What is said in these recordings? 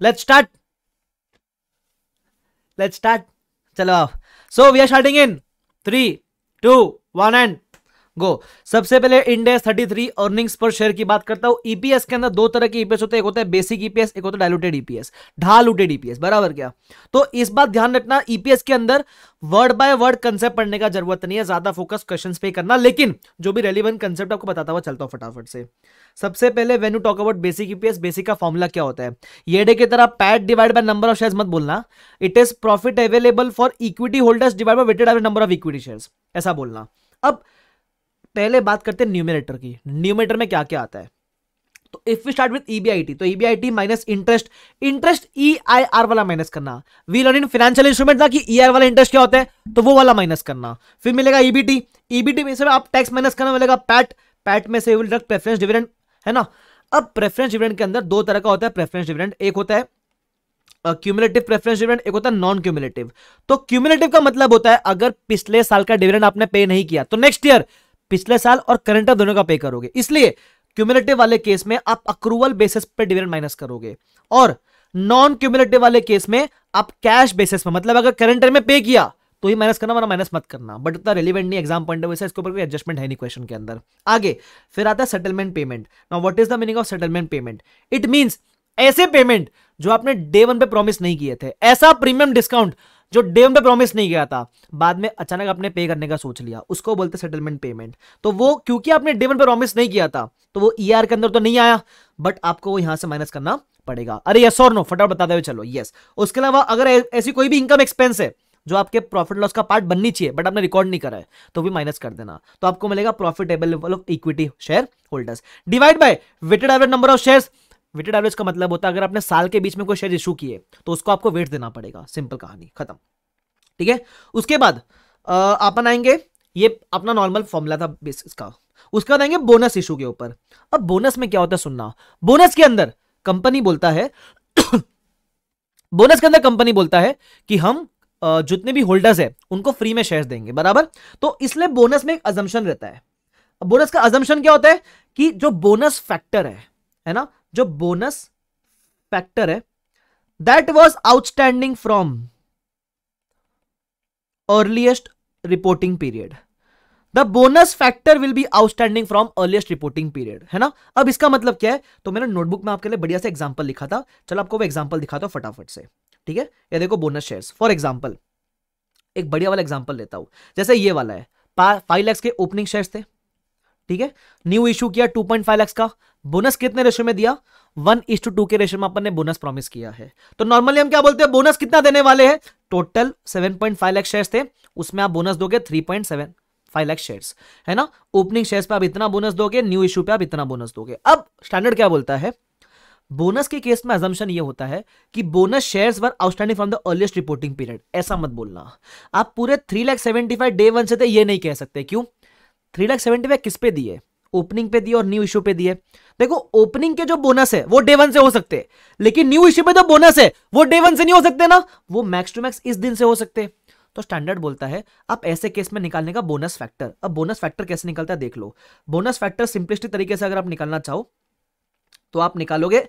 let's start let's start chalo so we are starting in 3 2 1 and गो सबसे पहले index 33 earnings पर share की बात करता हूं ईपीएस e के अंदर दो तरह के ईपीएस e होते हैं एक होता है बेसिक ईपीएस e एक होता है डायलूटेड ईपीएस ढालूटेड ईपीएस बराबर क्या तो इस बात ध्यान रखना ईपीएस के अंदर वर्ड बाय वर्ड कंसेप्ट पढ़ने का जरूरत नहीं है ज्यादा फोकस क्वेश्चन पे करना लेकिन जो भी रेलिवेंट कंसेप्ट आपको बताता हुआ चलता हूँ फटाफट से सबसे पहले when you talk about basic EPS basic का फॉर्मुला क्या होता है येडे की तरह PAT divide by number of share मत बोलना it is profit available for equity holders divide by weighted number of equity share ऐसा बोलना अब पहले बात करते हैं न्यूमिनेटर की न्यूमिनेटर में क्या क्या आता है तो if we start with EBIT तो EBIT minus interest interest E I R वाला माइनस करना we learn in financial instrument था कि ई e आर वाला इंटरेस्ट क्या होता है तो वो वाला माइनस करना फिर मिलेगा ईबीटी e ईबीटी e में से आप टैक्स माइनस करना मिलेगा पैट पैट में से विल प्रेफरेंस डिविडेंड है ना अब प्रेफरेंस डिविडेंड के अंदर दो तरह का होता है प्रेफरेंस डिविडेंड एक होता है क्यूमुलेटिव प्रेफरेंस डिविडेंड एक होता है नॉन क्यूमुलेटिव तो क्यूमुलेटिव का मतलब होता है अगर पिछले साल का डिविडेंड आपने पे नहीं किया तो नेक्स्ट ईयर पिछले साल और करंट ईयर दोनों का पे करोगे इसलिए क्यूमुलेटिव वाले केस में आप अक्रूवल बेसिस पे डिविडेंड माइनस करोगे और नॉन क्यूमुलेटिव वाले केस में आप कैश बेसिस पर मतलब अगर करंट ईयर में पे किया तो ही माइनस करना वरना माइनस मत करना बट इतना रिलेवेंट नहीं एग्जाम पॉइंट ऑफ इसके ऊपर कोई एडजस्टमेंट है नहीं क्वेश्चन के अंदर आगे फिर आता है settlement payment now what is the meaning of settlement payment it means ऐसे पेमेंट जो आपने डे वन पे प्रॉमिस नहीं किए थे ऐसा प्रीमियम डिस्काउंट जो डे पे प्रॉमिस नहीं किया था बाद में अचानक आपने पे करने का सोच लिया उसको बोलते सेटलमेंट पेमेंट तो वो क्योंकि आपने डे पे प्रॉमिस नहीं किया था तो वो ई e ER के अंदर तो नहीं आया बट आपको वो यहां से माइनस करना पड़ेगा अरे यस और नो फटाफट बताते हुए चलो यस उसके अलावा अगर ऐसी कोई भी इनकम एक्सपेंस है जो आपके प्रॉफिट लॉस का पार्ट बननी चाहिए बट आपने रिकॉर्ड नहीं करा है तो भी माइनस कर देना तो आपको मिलेगा profitable of equity share shareholders divide by weighted average number of shares weighted average का मतलब होता है अगर आपने साल के बीच में कोई शेयर इशू किए तो उसको आपको वेट देना पड़ेगा सिंपल कहानी खत्म ठीक है उसके बाद अपन आएंगे ये अपना नॉर्मल फॉर्मूला था बेसिस का उसके बाद आएंगे बोनस इशू के ऊपर अब बोनस में क्या होता है सुनना बोनस के अंदर कंपनी बोलता है बोनस के अंदर कंपनी बोलता है कि हम जितने भी होल्डर्स है उनको फ्री में शेयर देंगे बराबर तो इसलिए बोनस में एक अजम्पन रहता है बोनस का अजम्पन क्या होता है कि जो बोनस फैक्टर है है ना जो बोनस फैक्टर है that was outstanding from earliest reporting period the bonus factor will be outstanding from earliest reporting period है ना अब इसका मतलब क्या है तो मैंने नोटबुक में आपके लिए बढ़िया से एग्जाम्पल लिखा था चलो आपको वो एग्जाम्पल दिखाता दो फटाफट से ठीक है ये देखो बोनस शेयर फॉर एग्जाम्पल एक बढ़िया वाला एग्जाम्पल लेता हूं जैसे ये वाला है फाइव लैक्स के ओपनिंग शेयर थे ठीक है न्यू इशू किया टू पॉइंट फाइव लैक्स का बोनस कितने रेशो में दिया वन इज टू टू के रेशो में अपन ने बोनस प्रॉमिस किया है तो नॉर्मली हम क्या बोलते हैं बोनस कितना देने वाले हैं टोटल फाइव लाख शेयर थे उसमें आप बोनस दोगे सेवन फाइव लाख शेयर है ना ओपनिंग शेयर पे आप इतना बोनस दोगे न्यू इशू पे आप इतना बोनस दोगे अब स्टैंडर्ड क्या बोलता है बोनस के केस में अजम्पन ये होता है कि bonus shares were outstanding from the earliest reporting period ऐसा मत बोलना आप पूरे three lakh seventy five day one से थे तो ये नहीं कह सकते क्यों थ्री लाख सेवेंटी फाइव किस पे दिए ओपनिंग पे दिए और न्यू इश्यू पे दिए देखो ओपनिंग के जो बोनस है वो डे वन से हो सकते हैं लेकिन न्यू इश्यू पे जो बोनस है वो डे वन से नहीं हो सकते ना वो मैक्स टू मैक्स इस दिन से हो सकते हैं तो स्टैंडर्ड बोलता है आप ऐसे केस में निकालने का बोनस फैक्टर अब बोनस फैक्टर कैसे निकलता है देख लो बोनस फैक्टर सिंपलिस्टिक तरीके से अगर आप निकालना चाहो तो आप निकालोगे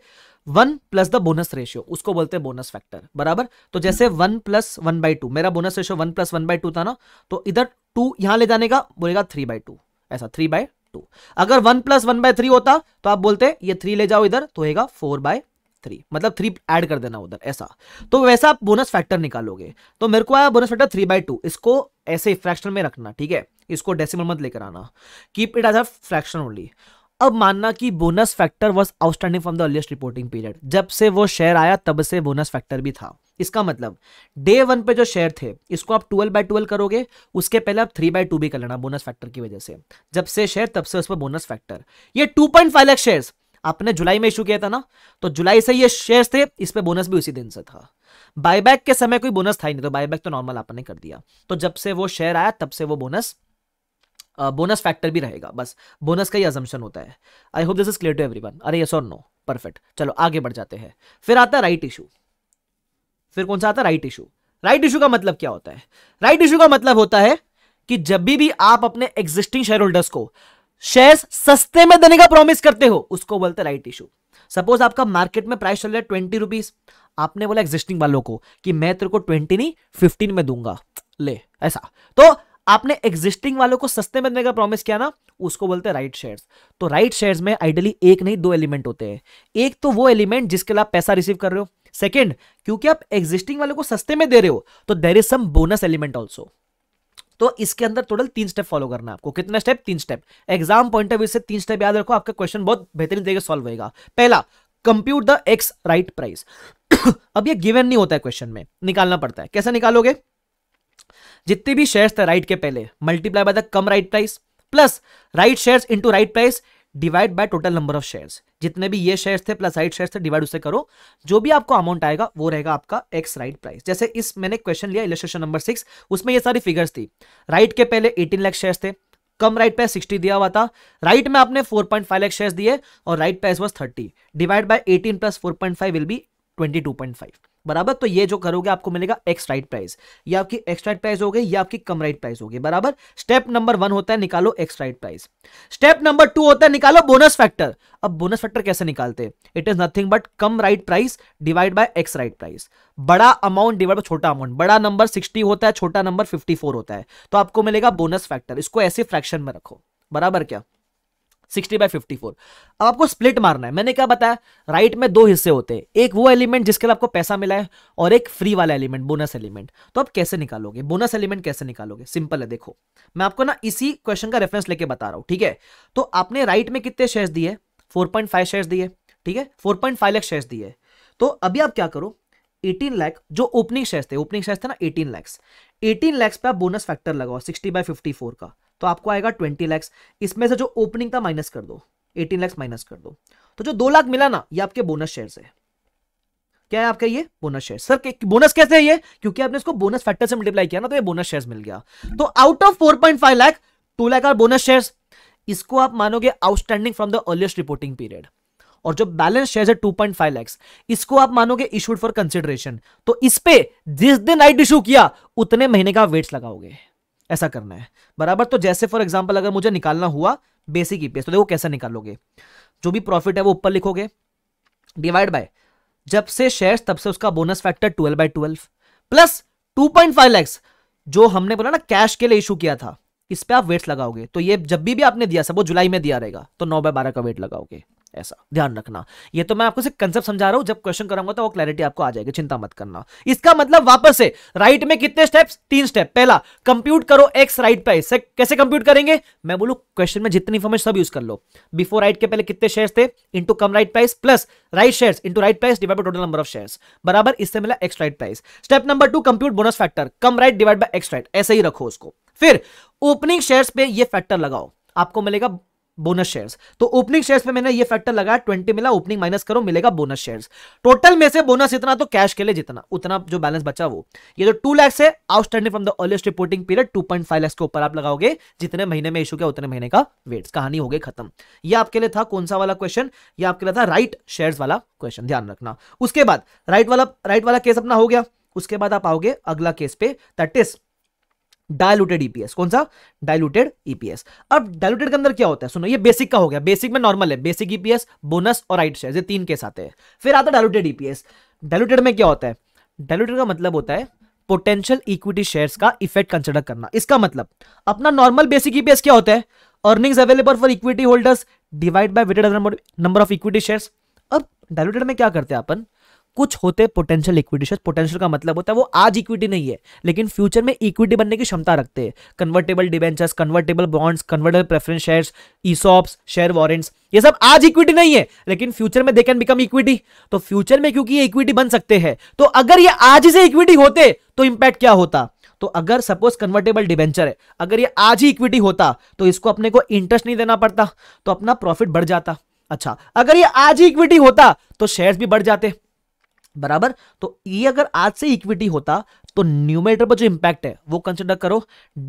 one plus the bonus ratio उसको बोलते हैं बोनस फैक्टर बराबर तो जैसे one plus one by two मेरा bonus ratio one plus one by two था ना तो इधर टू यहां ले जाने का बोलेगा थ्री बाई टू ऐसा थ्री बाय टू अगर one plus one by three होता तो आप बोलते ये थ्री ले जाओ इधर तो होगा फोर बाय थ्री मतलब थ्री एड कर देना उधर ऐसा तो वैसा आप बोनस फैक्टर निकालोगे तो मेरे को आया bonus factor three by two इसको ऐसे फ्रैक्शन में रखना ठीक है इसको डेसिमल मत लेकर आना keep it as a fraction only अब मानना कि bonus factor was outstanding from the earliest reporting period जब से वो शेयर आया तब से बोनस फैक्टर भी था इसका मतलब डे वन पे जो शेयर थे इसको आप ट्वेल्व बाय ट्वेल्व करोगे उसके पहले आप थ्री बाय टू भी कर लेना बोनस फैक्टर की वजह से जब से शेयर तब से उस पर बोनस फैक्टर ये two point five lakh share आपने जुलाई में इशू किया था ना तो जुलाई से ये शेयर थे इस पर बोनस भी उसी दिन से था बायबैक के समय कोई बोनस था ही नहीं तो बायबैक तो नॉर्मल आपने कर दिया तो जब से वो शेयर आया तब से वो बोनस बोनस फैक्टर भी रहेगा बस बोनस का ही अजम्पन होता है I hope this is clear to everyone अरे यस और नो परफेक्ट चलो आगे बढ़ जाते हैं फिर आता है राइट इशू फिर कौन सा आता है राइट इशू राइट इशू का मतलब क्या होता है राइट इशू का मतलब होता है कि जब भी, भी आप अपने एग्जिस्टिंग शेयर होल्डर्स को शेयर सस्ते में देने का प्रॉमिस करते हो उसको बोलते हैं राइट इशू सपोज आपका मार्केट में प्राइस चल रहा है ट्वेंटी रुपीज आपने बोला एग्जिस्टिंग वालों को कि मैं तेरे को ट्वेंटी नहीं फिफ्टीन में दूंगा ले ऐसा तो आपने एग्जिस्टिंग वालों को सस्ते में देने का प्रॉमिस किया ना उसको बोलते हैं राइट शेयर्स तो राइट शेयर्स में आइडियली एक नहीं दो एलिमेंट होते हैं एक तो वो एलिमेंट जिसके लिए आप पैसा रिसीव कर रहे हो सेकेंड क्योंकि आप एग्जिस्टिंग वालों को सस्ते में दे रहे हो तो there is some bonus element also तो इसके अंदर टोटल तीन स्टेप फॉलो करना है आपको कितना स्टेप तीन step exam point of view से तीन स्टेप याद रखो आपका क्वेश्चन बहुत बेहतरीन तरीके सॉल्व होगा पहला compute the ex right price अब ये गिवन नहीं होता है क्वेश्चन में निकालना पड़ता है कैसे निकालोगे जितने भी शेयर्स थे राइट के पहले multiply by the cum right price plus right shares into right price divide by total number of shares जितने भी ये शेयर्स थे प्लस राइट शेयर्स थे डिवाइड उसे करो जो भी आपको अमाउंट आएगा वो रहेगा आपका एक्स राइट प्राइस जैसे इस मैंने क्वेश्चन लिया इलेन नंबर सिक्स उसमें ये सारी फिगर्स थी राइट के पहले एटीन लैख शेयर्स थे कम राइट प्राइस 60 दिया हुआ था राइट में आपने 4.5 लाख शेयर्स दिए और right price was 30 divide by 18 plus 4.5 will be 22.5 बराबर तो ये जो करोगे आपको मिलेगा एक्स राइट प्राइस ये आपकी एक्स राइट प्राइस हो गई या आपकी कम राइट प्राइस होगी बराबर स्टेप नंबर वन होता है निकालो ex right price step number two होता है निकालो बोनस फैक्टर अब बोनस फैक्टर कैसे निकालते हैं it is nothing but cum right price divide by ex right price बड़ा अमाउंट डिवाइड बाय छोटा अमाउंट बड़ा नंबर सिक्सटी होता है छोटा नंबर फिफ्टी होता है तो आपको मिलेगा बोनस फैक्टर इसको ऐसे फ्रैक्शन में रखो बराबर क्या सिक्सटी बाई फिफ्टी फोर अब आपको स्प्लिट मारना है मैंने क्या बताया राइट में दो हिस्से होते हैं एक वो एलिमेंट जिसके लिए आपको पैसा मिला है और एक फ्री वाला एलिमेंट बोनस एलिमेंट तो आप कैसे निकालोगे बोनस एलिमेंट कैसे निकालोगे सिंपल है देखो मैं आपको ना इसी क्वेश्चन का रेफरेंस लेके बता रहा हूँ ठीक है तो आपने राइट में कितने शेयर्स दिए फोर पॉइंट फाइव शेयर्स दिए ठीक है four point five lakh shares दिए तो अभी आप क्या करो 18 लाख जो ओपनिंग शेयर्स थे ओपनिंग शेयर्स थे ना 18 लाख 18 लाख पे आप बोनस फैक्टर लगाओ 60 बाय 54 का तो आपको आएगा ट्वेंटी लैक्स इसमें से जो ओपनिंग था माइनस कर दो एटीन लैक्स माइनस कर दो तो जो दो लाख मिला ना ये आपके बोनस शेयर है क्या है आपका ये बोनस शेयर सर बोनस कैसे है ये क्योंकि आपने इसको बोनस फैक्टर से मल्टीप्लाई किया ना तो ये बोनस शेयर मिल गया तो out of four point five lakh two lakh are bonus share इसको आप मानोगे outstanding from the earliest reporting period और जो बैलेंस शेयर है टू पॉइंट फाइव लैक्स इसको आप मानोगे इशूड फॉर कंसिडरेशन तो इस पे जिस दिन राइट इशू किया उतने महीने का वेट्स लगाओगे ऐसा करना है बराबर तो जैसे फॉर एग्जाम्पल अगर मुझे निकालना हुआ बेसिक ईपीएस तो देखो कैसे निकालोगे जो भी प्रॉफिट है वो ऊपर लिखोगे डिवाइड बाय जब से शेयर्स तब से उसका bonus factor twelve by twelve plus two point five lakhs जो हमने बोला ना कैश के लिए इशू किया था इस पर आप वेट्स लगाओगे तो ये जब भी, भी आपने दिया सब वो जुलाई में दिया रहेगा तो नौ बाय बारह का वेट लगाओगे ऐसा ध्यान रखना ये तो मैं आपको सिर्फ कंसेप्ट समझा रहा हूं जब क्वेश्चन कराऊंगा तो वो क्लैरिटी आपको आ जाएगी चिंता मत करना इसका मतलब वापस से राइट में कितने स्टेप्स तीन स्टेप पहला कंप्यूट करो एक्स राइट पे कैसे कंप्यूट करेंगे मैं बोलू क्वेश्चन में जितनी इंफॉर्मेशन सब यूज कर लो बिफोर राइट के पहले कितने शेयर थे into cum right price plus right share into right price divide total number of share बराबर इससे मिला ex right price step number two compute bonus factor cum right divide by ex right ऐसे ही रखो उसको फिर opening share पे ये फैक्टर लगाओ आपको मिलेगा बोनस शेयर्स तो ओपनिंग शेयर्स पे मैंने ये फैक्टर लगाया ट्वेंटी मिला ओपनिंग माइनस करो मिलेगा बोनस शेयर्स टोटल में से बोनस इतना तो कैश के लिए जितना उतना जो बैलेंस बचा वो ये जो टू लैक्स है outstanding from the earliest reporting period two point five lakhs के ऊपर आप लगाओगे जितने महीने में इशू किया उतने महीने का वेट कहानी हो गई खत्म यह आपके लिए था कौन सा वाला क्वेश्चन यह आपके लिए था राइट शेयर वाला क्वेश्चन ध्यान रखना उसके बाद राइट वाला राइट वाला केस अपना हो गया उसके बाद आप आओगे अगला केस पे that is diluted EPS e कौन सा डायलूटेड ईपीएस e अब डायलूटेड के अंदर क्या होता है सुनो ये बेसिक का हो गया बेसिक में नॉर्मल है बेसिक ईपीएस बोनस और राइट शेयर ये तीन केस आते हैं फिर आता है डायलूटेड ईपीएस डायलूटेड में क्या होता है डायलूटेड का मतलब होता है पोटेंशियल इक्विटी शेयर्स का इफेक्ट कंसिडर करना इसका मतलब अपना नॉर्मल बेसिक ईपीएस क्या होता है earnings available for equity holders divide by weighted number of equity share अब डायलूटेड में क्या करते हैं अपन कुछ होते पोटेंशियल इक्विटी पोटेंशियल का मतलब होता है वो आज इक्विटी नहीं है लेकिन फ्यूचर में इक्विटी बनने की क्षमता रखते हैं convertible debentures convertible bonds convertible preference shares ESOPs share warrants ये सब आज इक्विटी नहीं है लेकिन फ्यूचर में दे कैन बिकम इक्विटी तो फ्यूचर में क्योंकि ये इक्विटी बन सकते हैं तो अगर ये आज से इक्विटी होते तो इंपैक्ट क्या होता तो अगर सपोज कन्वर्टेबल डिवेंचर है अगर ये आज ही इक्विटी होता तो इसको अपने को इंटरेस्ट नहीं देना पड़ता तो अपना प्रॉफिट बढ़ जाता अच्छा अगर ये आज ही इक्विटी होता तो शेयर्स भी बढ़ जाते बराबर तो ये e अगर आज से इक्विटी होता तो न्यूमेटर पर जो इंपैक्ट है वो कंसिडर करो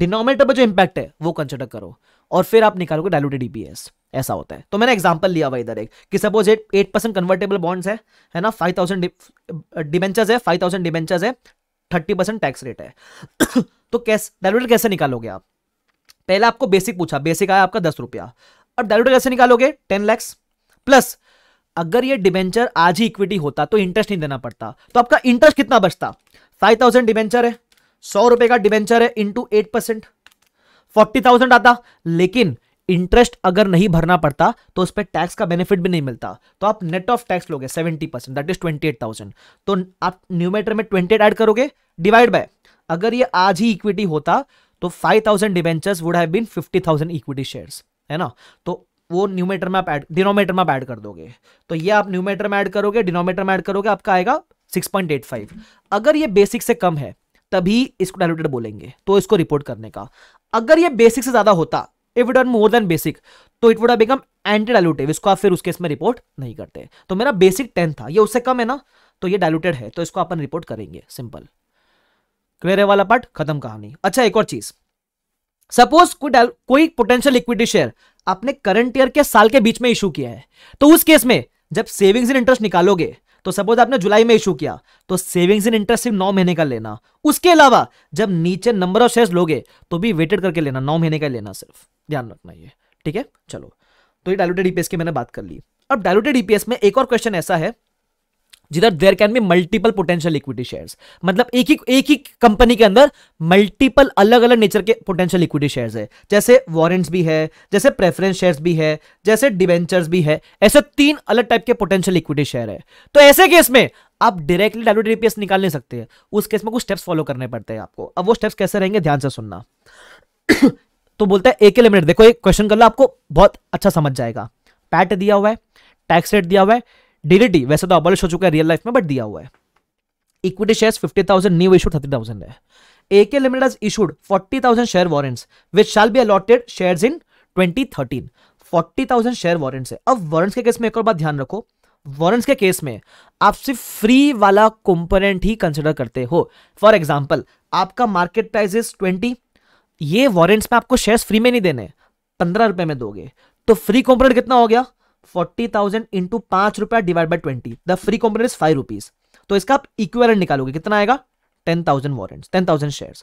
डिनोमेटर पर जो इंपैक्ट है वो कंसिडर करो और फिर आप निकालोगे डायलूटेड ईपीएस ऐसा होता है तो मैंने एग्जांपल लिया हुआ इधर एक कि suppose eight eight percent convertible bonds है है ना फाइव थाउजेंड डिबेंचर्स है फाइव थाउजेंड डिबेंचर्स है थर्टी परसेंट टैक्स रेट है तो कैसे डायलूटेड कैसे निकालोगे आप पहले आपको बेसिक पूछा बेसिक आया आपका दस रुपया अब डायलूटेड कैसे निकालोगे टेन लैक्स प्लस अगर ये डिबेंचर आज ही इक्विटी होता तो इंटरेस्ट नहीं देना पड़ता तो आपका इंटरेस्ट कितना बचता फाइव थाउजेंड डिबेंचर है सौ रुपए का डिबेंचर है into eight percent forty thousand आता लेकिन इंटरेस्ट अगर नहीं भरना पड़ता तो उस पर टैक्स का बेनिफिट भी नहीं मिलता तो आप नेट ऑफ टैक्स लोगे seventy percent that is twenty eight thousand तो आप न्यूमेटर में ट्वेंटी एट ऐड करोगे डिवाइड बाय अगर ये आज ही इक्विटी होता तो five thousand debentures would have been fifty thousand equity shares है ना तो वो न्यूमेटर में आप ऐड डिनोमीटर में आप ऐड कर दोगे तो ये आप न्यूमेटर में ऐड करोगे डिनोमीटर में ऐड करोगे आपका आएगा 6.85 अगर ये बेसिक से कम है तभी इसको डायलूटेड बोलेंगे तो इसको रिपोर्ट करने का अगर ये बेसिक से ज्यादा होता if done more than basic तो it would become anti dilutive इसको आप फिर उसके इसमें रिपोर्ट नहीं करते तो मेरा बेसिक टेन था ये उससे कम है ना तो ये डायलूटेड है तो इसको अपन रिपोर्ट करेंगे सिंपल क्लियर है वाला पार्ट खत्म कहानी अच्छा एक और चीज सपोज कोई कोई पोटेंशियल इक्विटी शेयर आपने करंट ईयर के साल के बीच में इशू किया है तो उस केस में जब सेविंग्स इन इंटरेस्ट निकालोगे तो सपोज आपने जुलाई में इशू किया तो सेविंग्स इन इंटरेस्ट सिर्फ नौ महीने का लेना उसके अलावा जब नीचे नंबर ऑफ शेयर्स लोगे तो भी वेटेड करके लेना नौ महीने का लेना सिर्फ ध्यान रखना ये ठीक है चलो तो ये डायलोटेड ईपीएस की मैंने बात कर ली अब डायलोटेड ईपीएस में एक और क्वेश्चन ऐसा है जिधर there can be multiple potential equity share मतलब एक ही एक ही कंपनी के अंदर मल्टीपल अलग अलग नेचर के पोटेंशियल इक्विटी शेयर है जैसे वॉरेंट्स भी है जैसे प्रेफरेंस शेयर भी है जैसे डिवेंचर्स भी है ऐसे तीन अलग टाइप के पोटेंशियल इक्विटी शेयर है तो ऐसे केस में आप डायरेक्टली डब्ल्यू डीपीएस निकाल नहीं सकते हैं उस केस में कुछ स्टेप्स फॉलो करने पड़ते हैं आपको अब वो स्टेप्स कैसे रहेंगे ध्यान से सुनना तो बोलता है एक लिमिट देखो एक क्वेश्चन कर लो आपको बहुत अच्छा समझ जाएगा पैट दिया हुआ है टैक्स रेट दिया हुआ है डीडीटी वैसे तो अबॉलिश हो चुका है रियल लाइफ में बट दिया हुआ है equity share fifty thousand new issue thirty thousand है AK limited issued forty thousand share warrants which warrants, be allotted share in twenty thirteen forty thousand share warrants है अब वॉरेंट्स के case में एक और बात ध्यान रखो वॉरेंट्स के केस में आप सिर्फ फ्री वाला कंपोनेंट ही कंसिडर करते हो फॉर एग्जाम्पल आपका मार्केट प्राइस इज ट्वेंटी ये वॉरेंट्स में आपको शेयर फ्री में नहीं देने पंद्रह रुपए में दोगे तो फ्री कंपोनेंट कितना हो गया फोर्टी थाउजेंड इंटू पांच रुपया divide by twenty the free component is five rupees तो इसका आप इक्वेलेंट निकालोगे कितना आएगा ten thousand warrant ten thousand share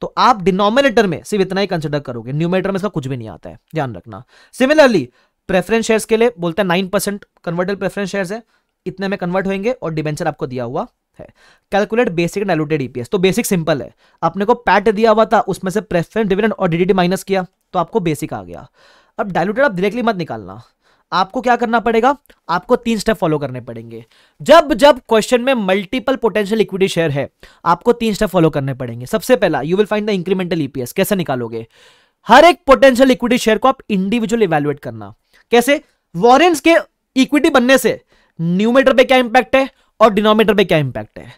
तो आप डिनोमिनेटर में सिर्फ इतना ही कंसिडर करोगे न्यूमिनेटर में इसका कुछ भी नहीं आता है ध्यान रखना सिमिलरली प्रेफरेंस शेयर के लिए बोलते हैं nine percent converted preference share है इतने में कन्वर्ट होंगे और डिबेंचर आपको दिया हुआ है कैलकुलेट बेसिक डायलूटेड ईपीएस तो बेसिक सिंपल है आपने को पैट दिया हुआ था उसमें से प्रेफरेंस डिविडेंड और डीडीटी माइनस किया तो आपको बेसिक आ गया अब डायलूटेड आप डायरेक्टली मत निकालना आपको क्या करना पड़ेगा आपको तीन स्टेप फॉलो करने पड़ेंगे जब जब क्वेश्चन में मल्टीपल पोटेंशियल इक्विटी शेयर है आपको तीन स्टेप फॉलो करने पड़ेंगे सबसे पहला you will find the incremental EPS कैसे निकालोगे हर एक पोटेंशियल इक्विटी शेयर को आप इंडिविजुअल इवेल्युएट करना कैसे वॉरेंट्स के इक्विटी बनने से न्यूमीटर पे क्या इंपैक्ट है और डिनोमीटर पे क्या इंपैक्ट है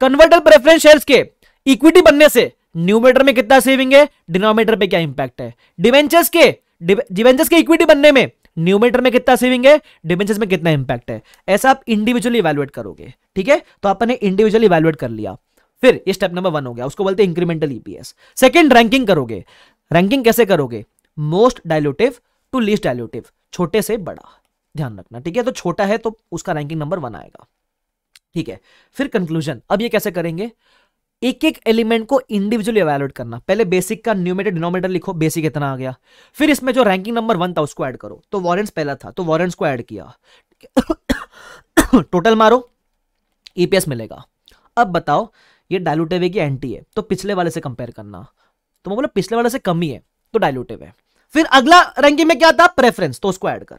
कन्वर्टर प्रेफरेंस शेयर्स के इक्विटी बनने से न्यूमीटर में कितना सेविंग है डिनोमीटर पे क्या इंपैक्ट है डिवेंचर्स के डिवेंचर्स के इक्विटी बनने में न्यूमेटर में कितना सेविंग है डिबेंचर्स में कितना इंपैक्ट है ऐसा आप इंडिविजुअली इवेलुएट करोगे ठीक है तो आपने इंडिविजुअली इवेलुएट कर लिया फिर ये स्टेप नंबर वन हो गया उसको बोलते हैं इंक्रीमेंटल ईपीएस सेकेंड रैंकिंग करोगे रैंकिंग कैसे करोगे most dilutive to least dilutive छोटे से बड़ा ध्यान रखना ठीक है तो छोटा है तो उसका रैंकिंग नंबर वन आएगा ठीक है फिर कंक्लूजन अब ये कैसे करेंगे एक एक एलिमेंट को इंडिविजुअली एवेलुएट करना पहले बेसिक का न्यूमेटर डिनोमीटर लिखो बेसिक इतना आ गया फिर इसमें जो रैंकिंग नंबर वन था उसको ऐड करो तो वॉरेंट्स पहला था तो वॉरेंट्स को ऐड किया टोटल मारो ईपीएस e मिलेगा अब बताओ ये डायलूटिव है कि एंटी है तो पिछले वाले से कंपेयर करना तो मैं बोला पिछले वाले से कमी है तो डायलूटिव है फिर अगला रैंकिंग में क्या था प्रेफरेंस तो उसको ऐड कर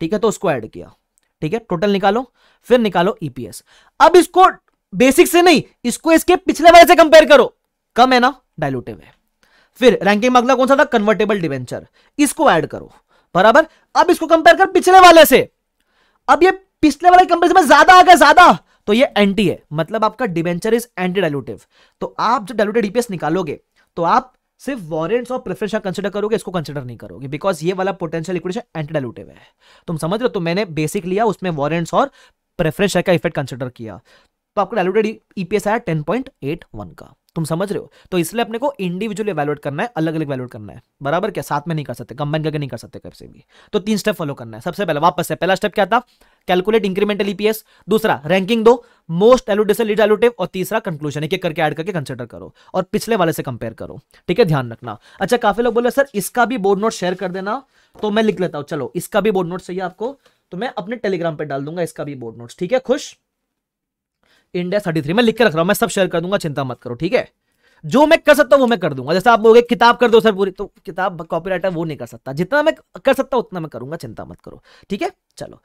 ठीक है तो उसको ऐड किया ठीक है टोटल निकालो फिर निकालो ईपीएस e अब इसको बेसिक से नहीं इसको इसके पिछले वाले से कंपेयर करो कम है ना डायलूटिव है फिर रैंकिंग में अगला कौन सा था कन्वर्टेबल डिवेंचर इसको ऐड करो बराबर अब इसको कंपेयर कर पिछले वाले से अब ये पिछले वाले कंपेरिजन में ज्यादा आ गया ज्यादा तो ये एंटी है मतलब आपका डिवेंचर इज एंटी डायलूटिव तो आप जो डायलूटेड डीपीएस निकालोगे तो आप सिर्फ वॉरेंट्स और प्रेफरेंस कंसिडर करोगे इसको कंसिडर नहीं करोगे बिकॉज ये वाला पोटेंशियल लिक्विडेशन एंटी डायलूटिव है तुम समझ रहे हो तो मैंने बेसिक लिया उसमें वॉरेंट्स और प्रेफरेंस का इफेक्ट कंसिडर किया तो आपका डायलूटेड ईपीएस आया टेन पॉइंट एट वन का तुम समझ रहे हो तो इसलिए अपने को इंडिविजुअल वैल्यूएट करना है अलग अलग वैल्यूट करना है बराबर क्या साथ में नहीं कर सकते कंबाइन करके नहीं कर सकते से भी तो तीन स्टेप फॉलो करना है सबसे पहले वापस से पहला स्टेप क्या था कैलकुलेट इंक्रीमेंटल ईपीएस दूसरा रैंकिंग दो मोस्ट एलुटिव से लीड एलुटिव और तीसरा कंक्लूजन एक एक करके ऐड करके कंसिडर करो और पिछले वाले से कंपेयर करो ठीक है ध्यान रखना अच्छा काफी लोग बोले सर इसका भी बोर्ड नोट शेयर कर देना तो मैं लिख लेता हूं चलो इसका भी बोर्ड नोट चाहिए आपको तो मैं अपने टेलीग्राम पर डाल दूंगा इसका भी बोर्ड नोट ठीक है खुश इंडिया थर्टी थ्री मैं लिख के रख रहा हूं मैं सब शेयर कर दूंगा चिंता मत करो ठीक है जो मैं कर सकता हूं वो मैं कर दूंगा जैसे आप बोलोगे किताब कर दो सर पूरी तो किताब कॉपीराइटर वो नहीं कर सकता जितना मैं कर सकता उतना मैं करूंगा चिंता मत करो ठीक है चलो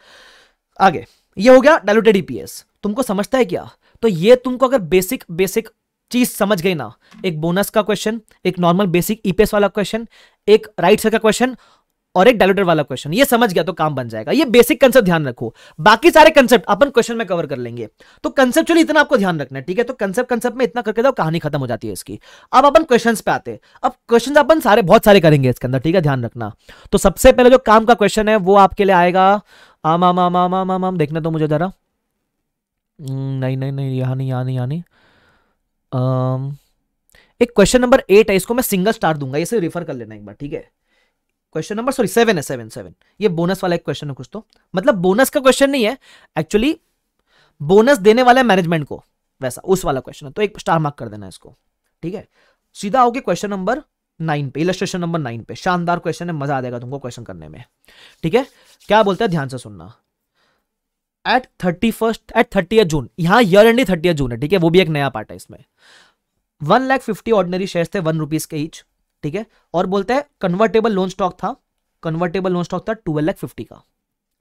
आगे ये हो गया डायलूटेड ईपीएस e तुमको समझता है क्या तो ये तुमको अगर बेसिक बेसिक चीज समझ गई ना एक बोनस का क्वेश्चन एक नॉर्मल बेसिक ईपीएस वाला क्वेश्चन एक राइट सर का क्वेश्चन और एक डायलोटर वाला क्वेश्चन ये समझ गया तो काम बन जाएगा ये बेसिक कंसेप्ट ध्यान रखो बाकी सारे कंसेप्ट अपन क्वेश्चन में कवर कर लेंगे तो कंसेप्चुअली इतना आपको ध्यान रखना है ठीक है तो कंसेप्ट कंसेप्ट में इतना करके दो कहानी खत्म हो जाती है इसकी अब अपन क्वेश्चन पे आते अब क्वेश्चन अपन सारे बहुत सारे करेंगे इसके अंदर ठीक है ध्यान रखना तो सबसे पहले जो काम का क्वेश्चन है वो आपके लिए आएगा आम आम आम आम आम आम आम देखना तो मुझे जरा hmm, नहीं नहीं नहीं यहाँ नहीं यहाँ नहीं यहाँ नहीं um, एक क्वेश्चन नंबर एट है इसको मैं सिंगल स्टार दूंगा इसे रिफर कर लेना एक बार ठीक है क्वेश्चन नंबर सॉरी सेवन है सेवन सेवन ये बोनस वाला एक क्वेश्चन है कुछ तो मतलब बोनस का क्वेश्चन नहीं है एक्चुअली बोनस देने वाला है मैनेजमेंट को वैसा उस वाला क्वेश्चन है तो एक स्टार मार्क कर देना इसको ठीक है सीधा होके क्वेश्चन नंबर नाइन पे इलस्ट्रेशन नंबर नाइन पे शानदार क्वेश्चन है मजा आ जाएगा तुमको क्वेश्चन करने में ठीक है क्या बोलते हैं ध्यान से सुनना at thirty first at thirty June यहां ईयर एंड थर्टी जून है ठीक है वो भी एक नया पार्ट है इसमें one lakh fifty ordinary share थे वन रुपीज के ईच ठीक है और बोलते हैं कन्वर्टेबल लोन स्टॉक था कन्वर्टेबल लोन स्टॉक था ट्वेल्व लैख फिफ्टी का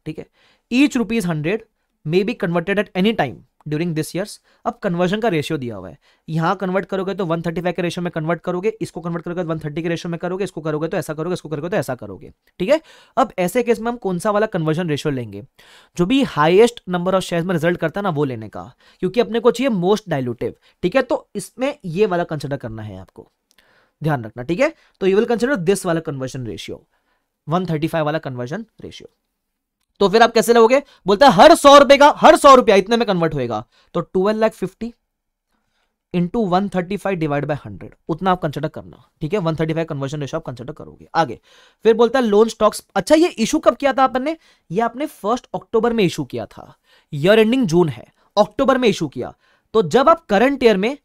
ठीक है each rupees hundred may be converted at any time during this years अब कन्वर्जन का रेशियो दिया हुआ है यहाँ कन्वर्ट करोगे तो 135 के रेशियो में कन्वर्ट करोगे इसको कन्वर्ट करोगे तो 130 के रेशियो में करोगे इसको करोगे तो ऐसा करोगे इसको करोगे तो ऐसा करोगे ठीक है अब ऐसे केस में हम कौन सा वाला कन्वर्जन रेशियो लेंगे जो भी हाइएस्ट नंबर ऑफ शेयर में रिजल्ट करता है ना वो लेने का क्योंकि अपने को चाहिए मोस्ट डायलूटिव ठीक है तो इसमें ये वाला कंसिडर करना है आपको ध्यान रखना ठीक है तो यू विल कंसिडर दिस वाला कन्वर्जन रेशियो 135 वाला कन्वर्जन रेशियो तो फिर आप कैसे लोगे बोलता है हर सौ रुपए का हर सौ रुपया इतने में कन्वर्ट होगा तो twelve lakh fifty into one thirty five divide by hundred उतना आप कंसिडर करना ठीक है one thirty five conversion ratio आप कंसिडर करोगे आगे फिर बोलता है लोन स्टॉक्स अच्छा ये इशू कब किया था आपने ये आपने फर्स्ट अक्टूबर में इशू किया था ईयर एंडिंग जून है अक्टूबर में इशू किया तो जब आप करंट ईयर में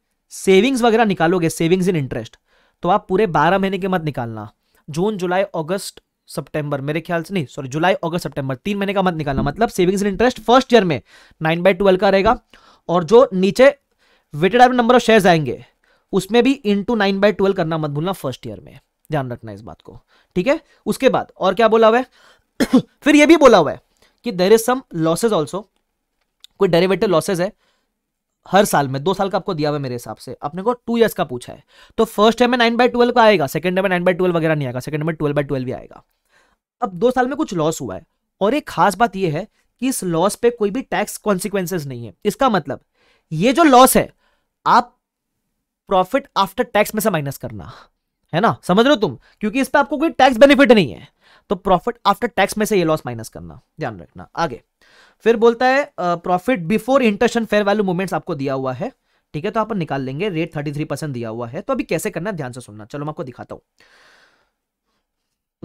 सेविंग्स वगैरह निकालोगे सेविंग्स इन इंटरेस्ट तो आप पूरे बारह महीने के मत निकालना जून जुलाई अगस्त सितंबर मेरे ख्याल से नहीं सॉरी जुलाई अगस्त सितंबर तीन महीने का मत निकालना हम्म। मतलब savings in interest first year में नाइन बाई ट्वेल्व का रहेगा और जो नीचे weighted average number of shares आएंगे उसमें भी into nine by twelve करना मत भूलना फर्स्ट ईयर में ध्यान रखना इस बात को ठीक है उसके बाद और क्या बोला हुआ है फिर यह भी बोला हुआ है कि there is some losses also कोई डेरिवेटिव लॉसेज है हर साल में दो साल का आपको दिया हुआ है मेरे हिसाब से अपने को टू ईयर्स का पूछा है तो फर्स्ट टाइम में नाइन बाई ट्वेल्व का आएगा सेकंड में नाइन बाई ट्वेल्व वगैरह नहीं आएगा सेकंड में ट्वेल्व बाई ट्वेल्व भी आएगा अब दो साल में कुछ लॉस हुआ है और एक खास बात यह है कि इस लॉस पे कोई भी टैक्स कॉन्सिक्वेंसेज नहीं है इसका मतलब ये जो लॉस है आप प्रॉफिट आफ्टर टैक्स में से माइनस करना है ना समझ रहे हो तुम क्योंकि इस पर आपको कोई टैक्स बेनिफिट नहीं है तो प्रॉफिट आफ्टर टैक्स में से ये लॉस माइनस करना ध्यान रखना आगे फिर बोलता है profit before interest fair value movements आपको दिया हुआ है ठीक है तो आप निकाल लेंगे रेट थर्टी थ्री परसेंट दिया हुआ है तो अभी कैसे करना है ध्यान से सुनना चलो मैं आपको दिखाता हूं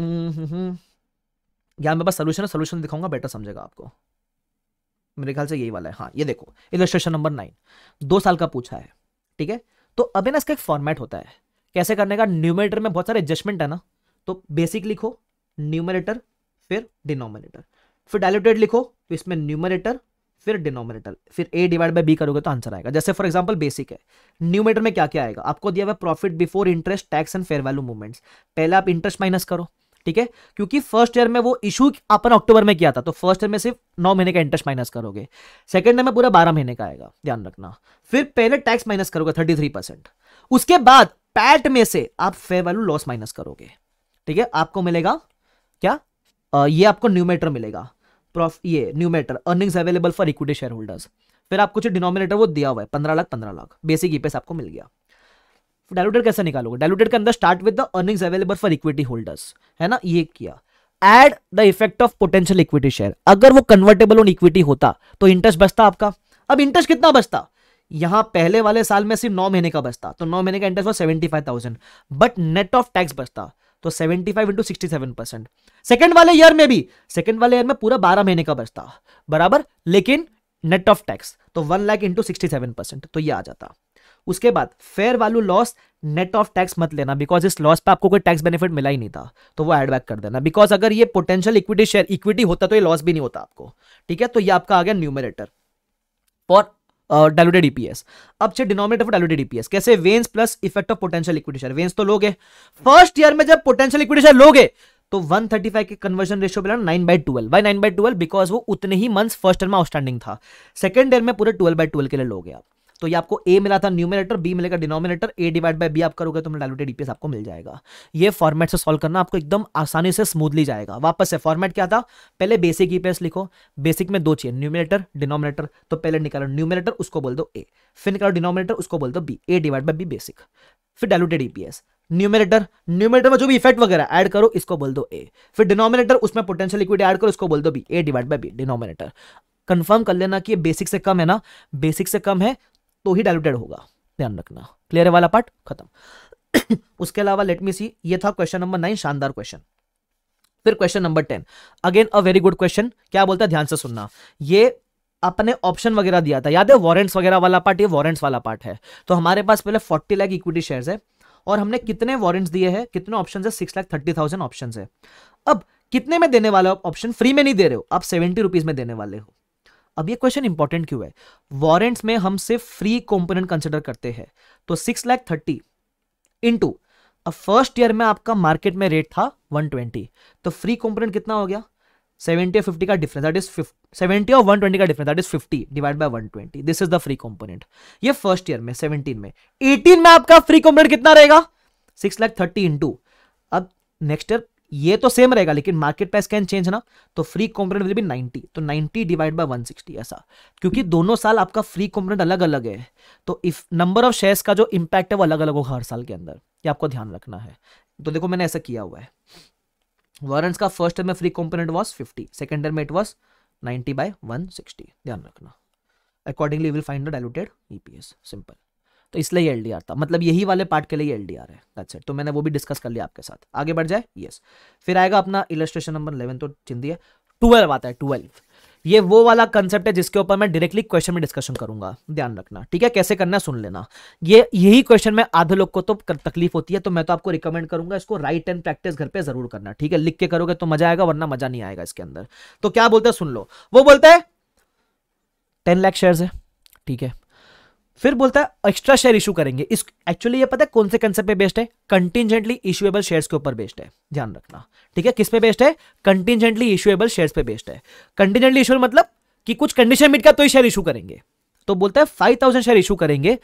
हम्म, हम्म, हम्म। यहां मेरे पास सोल्यूशन है सोल्यूशन दिखाऊंगा बेटर समझेगा आपको मेरे ख्याल से यही वाला है हाँ ये देखो इलस्ट्रेशन नंबर नाइन दो साल का पूछा है ठीक है तो अभी ना इसका एक फॉर्मेट होता है कैसे करने का न्यूमिनेटर में बहुत सारे एडजस्टमेंट है ना तो बेसिक लिखो न्यूमिनेटर फिर डिनोमिनेटर फिर डायलोटेड लिखो तो इसमें न्यूमरेटर फिर डिनोमिनेटर फिर ए डिवाइड बाई बी करोगे तो आंसर आएगा जैसे फॉर एग्जाम्पल बेसिक है न्यूमेटर में क्या क्या आएगा आपको दिया हुआ profit before interest tax and fair value movements पहले आप इंटरेस्ट माइनस करो ठीक है क्योंकि फर्स्ट ईयर में वो इशू अपन अक्टूबर में किया था तो फर्स्ट ईयर में सिर्फ नौ महीने का इंटरेस्ट माइनस करोगे सेकंड ईयर में पूरा बारह महीने का आएगा ध्यान रखना फिर पहले टैक्स माइनस करोगे थर्टी थ्री परसेंट उसके बाद पैट में से आप फेयर वैल्यू लॉस माइनस करोगे ठीक है आपको मिलेगा क्या आ, ये आपको न्यूमेटर मिलेगा ये new numerator earnings available for equity share holders फिर आपको जो डिनोमिनेटर वो दिया हुआ है पंद्रह लाख पंद्रह लाख बेसिक ईपीएस आपको मिल गया डायलूटेड कैसे निकालोगे डायलूटेड के अंदर start with the earnings available for equity holders है ना ये किया add the effect of potential equity share अगर वो कन्वर्टेबल ऑन इक्विटी होता तो इंटरेस्ट बचता आपका अब इंटरेस्ट कितना बचता यहां पहले वाले साल में सिर्फ नौ महीने का बचता तो नौ महीने का interest seventy five thousand but net of tax बचता तो 75 five into sixty seven percent second वाले ईयर में भी सेकेंड वाले ईयर में पूरा बारह महीने का बचता बराबर लेकिन नेट ऑफ टैक्स तो one lakh into sixty seven percent तो ये आ जाता उसके बाद fair value loss net of tax मत लेना बिकॉज इस लॉस पे आपको कोई टैक्स बेनिफिट मिला ही नहीं था तो वो एडबैक कर देना बिकॉज अगर ये पोटेंशियल इक्विटी शेयर इक्विटी होता तो ये लॉस भी नहीं होता आपको ठीक है तो ये आपका आ गया न्यूमिनेटर फॉर डायलूटेड ईपीएस अब छह डिनोमिनेटर फॉर डायलूटेड ईपीएस कैसे veins plus effect of potential equity veins तो लोगे फर्स्ट ईयर में जब पोटेंशियल इक्विटी लोगे तो 135 के कन्वर्जन रेशियो मिला nine by twelve by nine by twelve because वो उतने ही मंथ्स फर्स्ट ईयर में आउटस्टैंडिंग था सेकंड ईयर में पूरे ट्वेल्व बाई ट्वेल्व के लिए लोगे आप तो ये आपको ए मिला था न्यूमिनेटर बी मिलेगा denominator A divide by B आप करोगे तो डायलूटेड ईपीएस e आपको मिल जाएगा ये फॉर्मेट से सॉल्व करना आपको एकदम आसानी से स्मूथली जाएगा वापस से फॉर्मेट क्या था पहले बेसिक ईपीएस e लिखो बेसिक में दो चाहिए न्यूमिनेटर डिनोमिनेटर तो पहले निकालो न्यूमिनेटर उसको बोल दो ए फिर निकालो डिनोमिनेटर उसको बोल दो B A divide by B basic फिर डायलूटेड ईपीएस न्यूमिनेटर न्यूमिनेटर में जो भी इफेक्ट वगैरह ऐड करो इसको बोल दो ए फिर डिनोमिनेटर उसमें पोटेंशियल इक्विटी ऐड करो इसको बोल दो B A divide by B denominator confirm कर लेना कि बेसिक से कम है ना बेसिक से कम है तो ही डायलूटेड होगा ध्यान रखना क्लियर है वाला पार्ट खत्म उसके अलावा लेट मी सी ये था क्वेश्चन नंबर नाइन शानदार क्वेश्चन फिर question number ten again a very good question क्या बोलता है ध्यान से सुनना ये अपने ऑप्शन वगैरह दिया था याद है वारंट्स वगैरह वाला पार्ट ये वारंट्स वाला पार्ट है तो हमारे पास पहले फोर्टी लाख इक्विटी शेयर्स है और हमने कितने वारंट्स दिए हैं कितने ऑप्शन है six lakh thirty thousand option है अब कितने में देने वाले ऑप्शन फ्री में नहीं दे रहे हो आप सेवेंटी रुपीज में देने वाले हो अब ये क्वेश्चन इंपॉर्टेंट क्यों है वॉरेंट्स में हम सिर्फ फ्री कॉम्पोनेंट कंसिडर करते हैं तो सिक्स लैख थर्टी इंटू अब फर्स्ट ईयर में आपका मार्केट में रेट था 120 तो फ्री कॉम्पोनेंट कितना हो गया 70 और 50 का डिफरेंस दैट इज 70 और 120 का difference that is 50 divide by 120 this is the free component ये फर्स्ट ईयर में 17 में 18 में आपका फ्री कॉम्पोनेंट कितना रहेगा सिक्स लैख थर्टी इंटू अब नेक्स्ट ईयर ये तो सेम रहेगा लेकिन मार्केट प्राइस कैन चेंज ना तो फ्री कंपोनेंट विल बी 90 तो 90 डिवाइड बाय 160 ऐसा क्योंकि दोनों साल आपका फ्री कंपोनेंट अलग अलग है तो इफ नंबर ऑफ शेयर्स का जो इंपैक्ट है वो अलग अलग होगा हर साल के अंदर ये आपको ध्यान रखना है तो देखो मैंने ऐसा किया हुआ है वारंस का फर्स्ट ईयर में free component was fifty second year में it was ninety by one ध्यान रखना accordingly will find the diluted EPS simple तो इसलिए एल डी आर था मतलब यही वाले पार्ट के लिए एल है आर इट तो मैंने वो भी डिस्कस कर लिया आपके साथ आगे बढ़ जाए यस फिर आएगा अपना इलेस्ट्रेशन नंबर इलेवन तो चिंदी है ट्वेल्व आता है ट्वेल्व ये वो वाला कंसेप्ट है जिसके ऊपर मैं डायरेक्टली क्वेश्चन में डिस्कशन करूंगा ध्यान रखना ठीक है कैसे करना है सुन लेना ये यही क्वेश्चन में आधे लोग को तो तकलीफ होती है तो मैं तो आपको रिकमेंड करूंगा इसको राइट एंड प्रैक्टिस घर पे जरूर करना ठीक है लिख के करोगे तो मजा आएगा वरना मजा नहीं आएगा इसके अंदर तो क्या बोलते हैं सुन लो वो बोलते हैं टेन लैक शेयर है ठीक है फिर बोलता है एक्स्ट्रा शेयर इशू करेंगे इस एक्चुअली ये पता है कौन से कंसेप्ट पे बेस्ड है कंटिजेंटली इशुएबल शेयर्स के ऊपर बेस्ड है ध्यान रखना ठीक है किस पे बेस्ड है कंटिजेंटली इशुएबल शेयर्स पे बेस्ड है कंटिजेंटली इशुएबल मतलब कि कुछ कंडीशन मिट का तो ही शेयर इशू करेंगे तो बोलता है फाइव थाउजेंड शेयर इशू करेंगे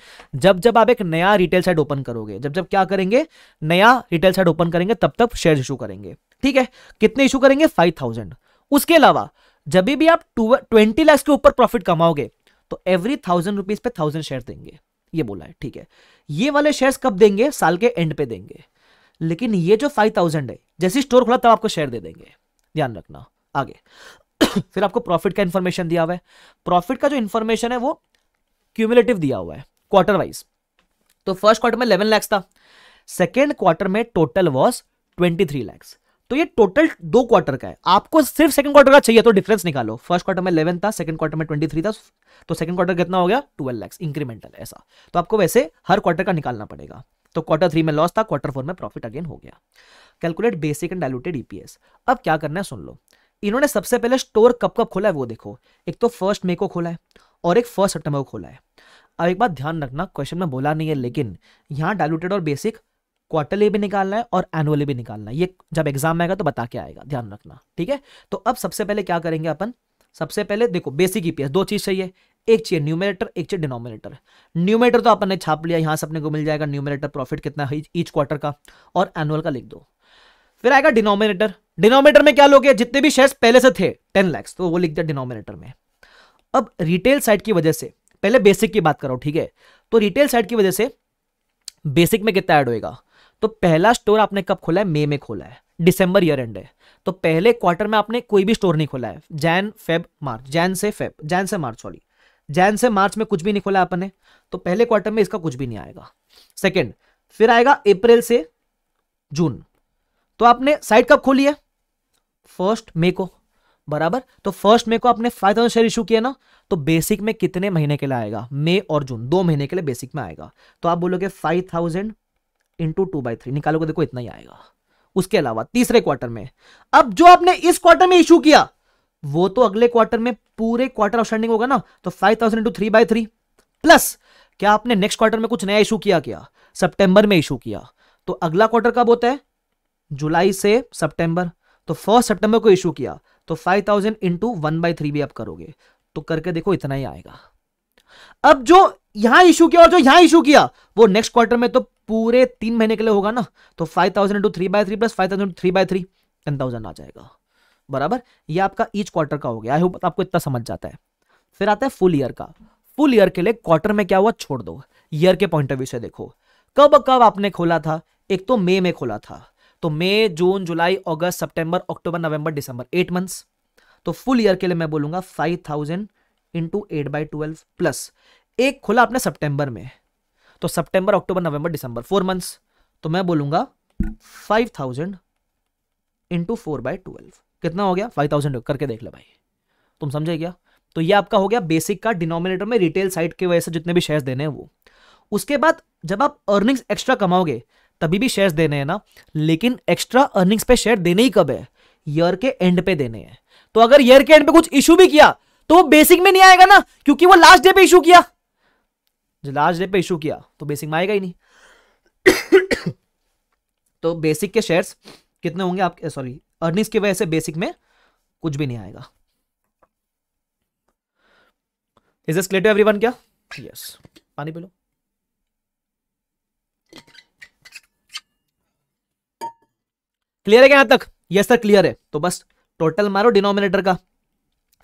जब जब आप एक नया रिटेल साइट ओपन करोगे जब जब क्या करेंगे नया रिटेल साइट ओपन करेंगे तब तक शेयर इशू करेंगे ठीक है कितने इशू करेंगे फाइव थाउजेंड उसके अलावा जब भी आप ट्वेंटी लैक्स के ऊपर प्रॉफिट कमाओगे तो एवरी थाउजेंड रुपीज पे थाउजेंड शेयर देंगे ये बोला है ठीक है ये वाले शेयर कब देंगे साल के एंड पे देंगे लेकिन ये जो फाइव थाउजेंड है जैसे स्टोर खुला तब आपको शेयर दे देंगे ध्यान रखना आगे फिर आपको प्रॉफिट का इंफॉर्मेशन दिया हुआ है प्रॉफिट का जो इंफॉर्मेशन है वो क्यूमुलेटिव दिया हुआ है क्वार्टर वाइज तो फर्स्ट क्वार्टर में इलेवन लैक्स था सेकेंड क्वार्टर में total was twenty three lakhs तो ये टोटल दो क्वार्टर का है आपको सिर्फ सेकंड क्वार्टर का चाहिए तो डिफरेंस निकालो फर्स्ट क्वार्टर में इलेवन था सेकंड क्वार्टर में ट्वेंटी थ्री था तो सेकंड क्वार्टर कितना हो गया ट्वेल्व लैक्स इंक्रीमेंटल ऐसा तो आपको वैसे हर क्वार्टर का निकालना पड़ेगा तो क्वार्टर थ्री में लॉस था क्वार्टर फोर में प्रॉफिट अगेन हो गया calculate basic and diluted EPS अब क्या करना है सुन लो इन्होंने सबसे पहले स्टोर कब कब खोला है वो देखो एक तो फर्स्ट मे को खोला है और एक फर्स्ट सेप्टेम्बर को खोला है अब एक बात ध्यान रखना क्वेश्चन में बोला नहीं है लेकिन यहाँ डायलूटेड और बेसिक क्वार्टरली भी निकालना है और एनुअली भी निकालना है ये जब एग्जाम आएगा तो बता के आएगा ध्यान रखना ठीक है तो अब सबसे पहले क्या करेंगे अपन सबसे पहले देखो बेसिक ईपीएस दो चीज चाहिए एक चाहिए न्यूमिनेटर एक चाहिए डिनोमिनेटर न्यूमिनेटर तो आपने छाप लिया यहाँ से अपने को मिल जाएगा न्यूमिनेटर प्रॉफिट कितना है ईच क्वार्टर का और एनुअल का लिख दो फिर आएगा डिनोमिनेटर डिनोमिनेटर में क्या लोगे जितने भी शेयर्स पहले से थे टेन लैक्स तो वो लिख दिया डिनोमिनेटर में अब रिटेल साइड की वजह से पहले बेसिक की बात करो ठीक है तो रिटेल साइड की वजह से बेसिक में कितना ऐड होएगा तो पहला स्टोर आपने कब खोला है मे में खोला है डिसंबर ईयर एंड है तो पहले क्वार्टर में आपने कोई भी स्टोर नहीं खोला है जैन फेब मार्च जैन से फेब जैन से मार्च सॉरी जैन से मार्च में कुछ भी नहीं खोला आपने तो पहले क्वार्टर में इसका कुछ भी नहीं आएगा सेकेंड फिर आएगा अप्रैल से जून तो आपने साइट कब खोली है फर्स्ट मे को बराबर तो फर्स्ट मे को आपने फाइव थाउजेंड शेयर इशू किया ना तो बेसिक में कितने महीने के लिए आएगा मई और जून दो महीने के लिए बेसिक में आएगा तो आप बोलोगे five thousand into two by three निकालोगे देखो इतना ही आएगा उसके अलावा तीसरे क्वार्टर में अब जो आपने इस क्वार्टर में इशू किया वो तो अगले क्वार्टर में पूरे क्वार्टर ऑफ होगा ना तो five thousand into three by three plus क्या आपने नेक्स्ट क्वार्टर में कुछ नया इशू किया क्या सितंबर में इशू किया तो अगला क्वार्टर कब होता है जुलाई से सितंबर तो फर्स्ट सितंबर को इशू किया तो five thousand into one by three भी आप करोगे तो करके देखो इतना ही आएगा अब जो यहां इशू किया और जो यहां इशू किया वो नेक्स्ट क्वार्टर में तो पूरे तीन महीने के लिए होगा ना तो five thousand into three by three plus five thousand three by three ten thousand आ जाएगा बराबर ये आपका ईच क्वार्टर का हो गया आई होप आपको इतना समझ जाता है फिर आता है फुल ईयर का फुल ईयर के लिए क्वार्टर में क्या हुआ छोड़ दो ईयर के पॉइंट ऑफ व्यू से देखो कब कब आपने खोला था एक तो मई में खोला था तो मई जून जुलाई अगस्त सितंबर अक्टूबर नवंबर दिसंबर एट मंथ्स तो फुल ईयर के लिए मैं बोलूंगा five thousand into eight by twelve plus एक खोला आपने सितंबर में तो सितंबर अक्टूबर नवंबर दिसंबर फोर मंथ्स तो मैं बोलूंगा five thousand into four by twelve कितना हो गया फाइव थाउजेंड करके देख लो भाई तुम समझे क्या तो ये आपका हो गया बेसिक का डिनोमिनेटर में रिटेल साइट की वजह से जितने भी शेयर्स देने हैं वो उसके बाद जब आप अर्निंग्स एक्स्ट्रा कमाओगे तभी भी शेयर्स देने हैं ना लेकिन एक्स्ट्रा अर्निंग्स पे शेयर देने ही कब है ईयर के एंड पे देने हैं तो अगर ईयर के एंड पे कुछ इशू भी किया तो वो बेसिक में नहीं आएगा ना क्योंकि वो लास्ट डे पे इशू किया जो लार्ज रेप पे इशू किया तो बेसिक में आएगा ही नहीं तो बेसिक के शेयर्स कितने होंगे आपके सॉरी अर्निंग्स की वजह से बेसिक में कुछ भी नहीं आएगा इज दिस क्लियर एवरीवन क्या यस yes. पानी पी लो क्लियर है क्या यहां तक यस सर क्लियर है तो बस टोटल मारो डिनोमिनेटर का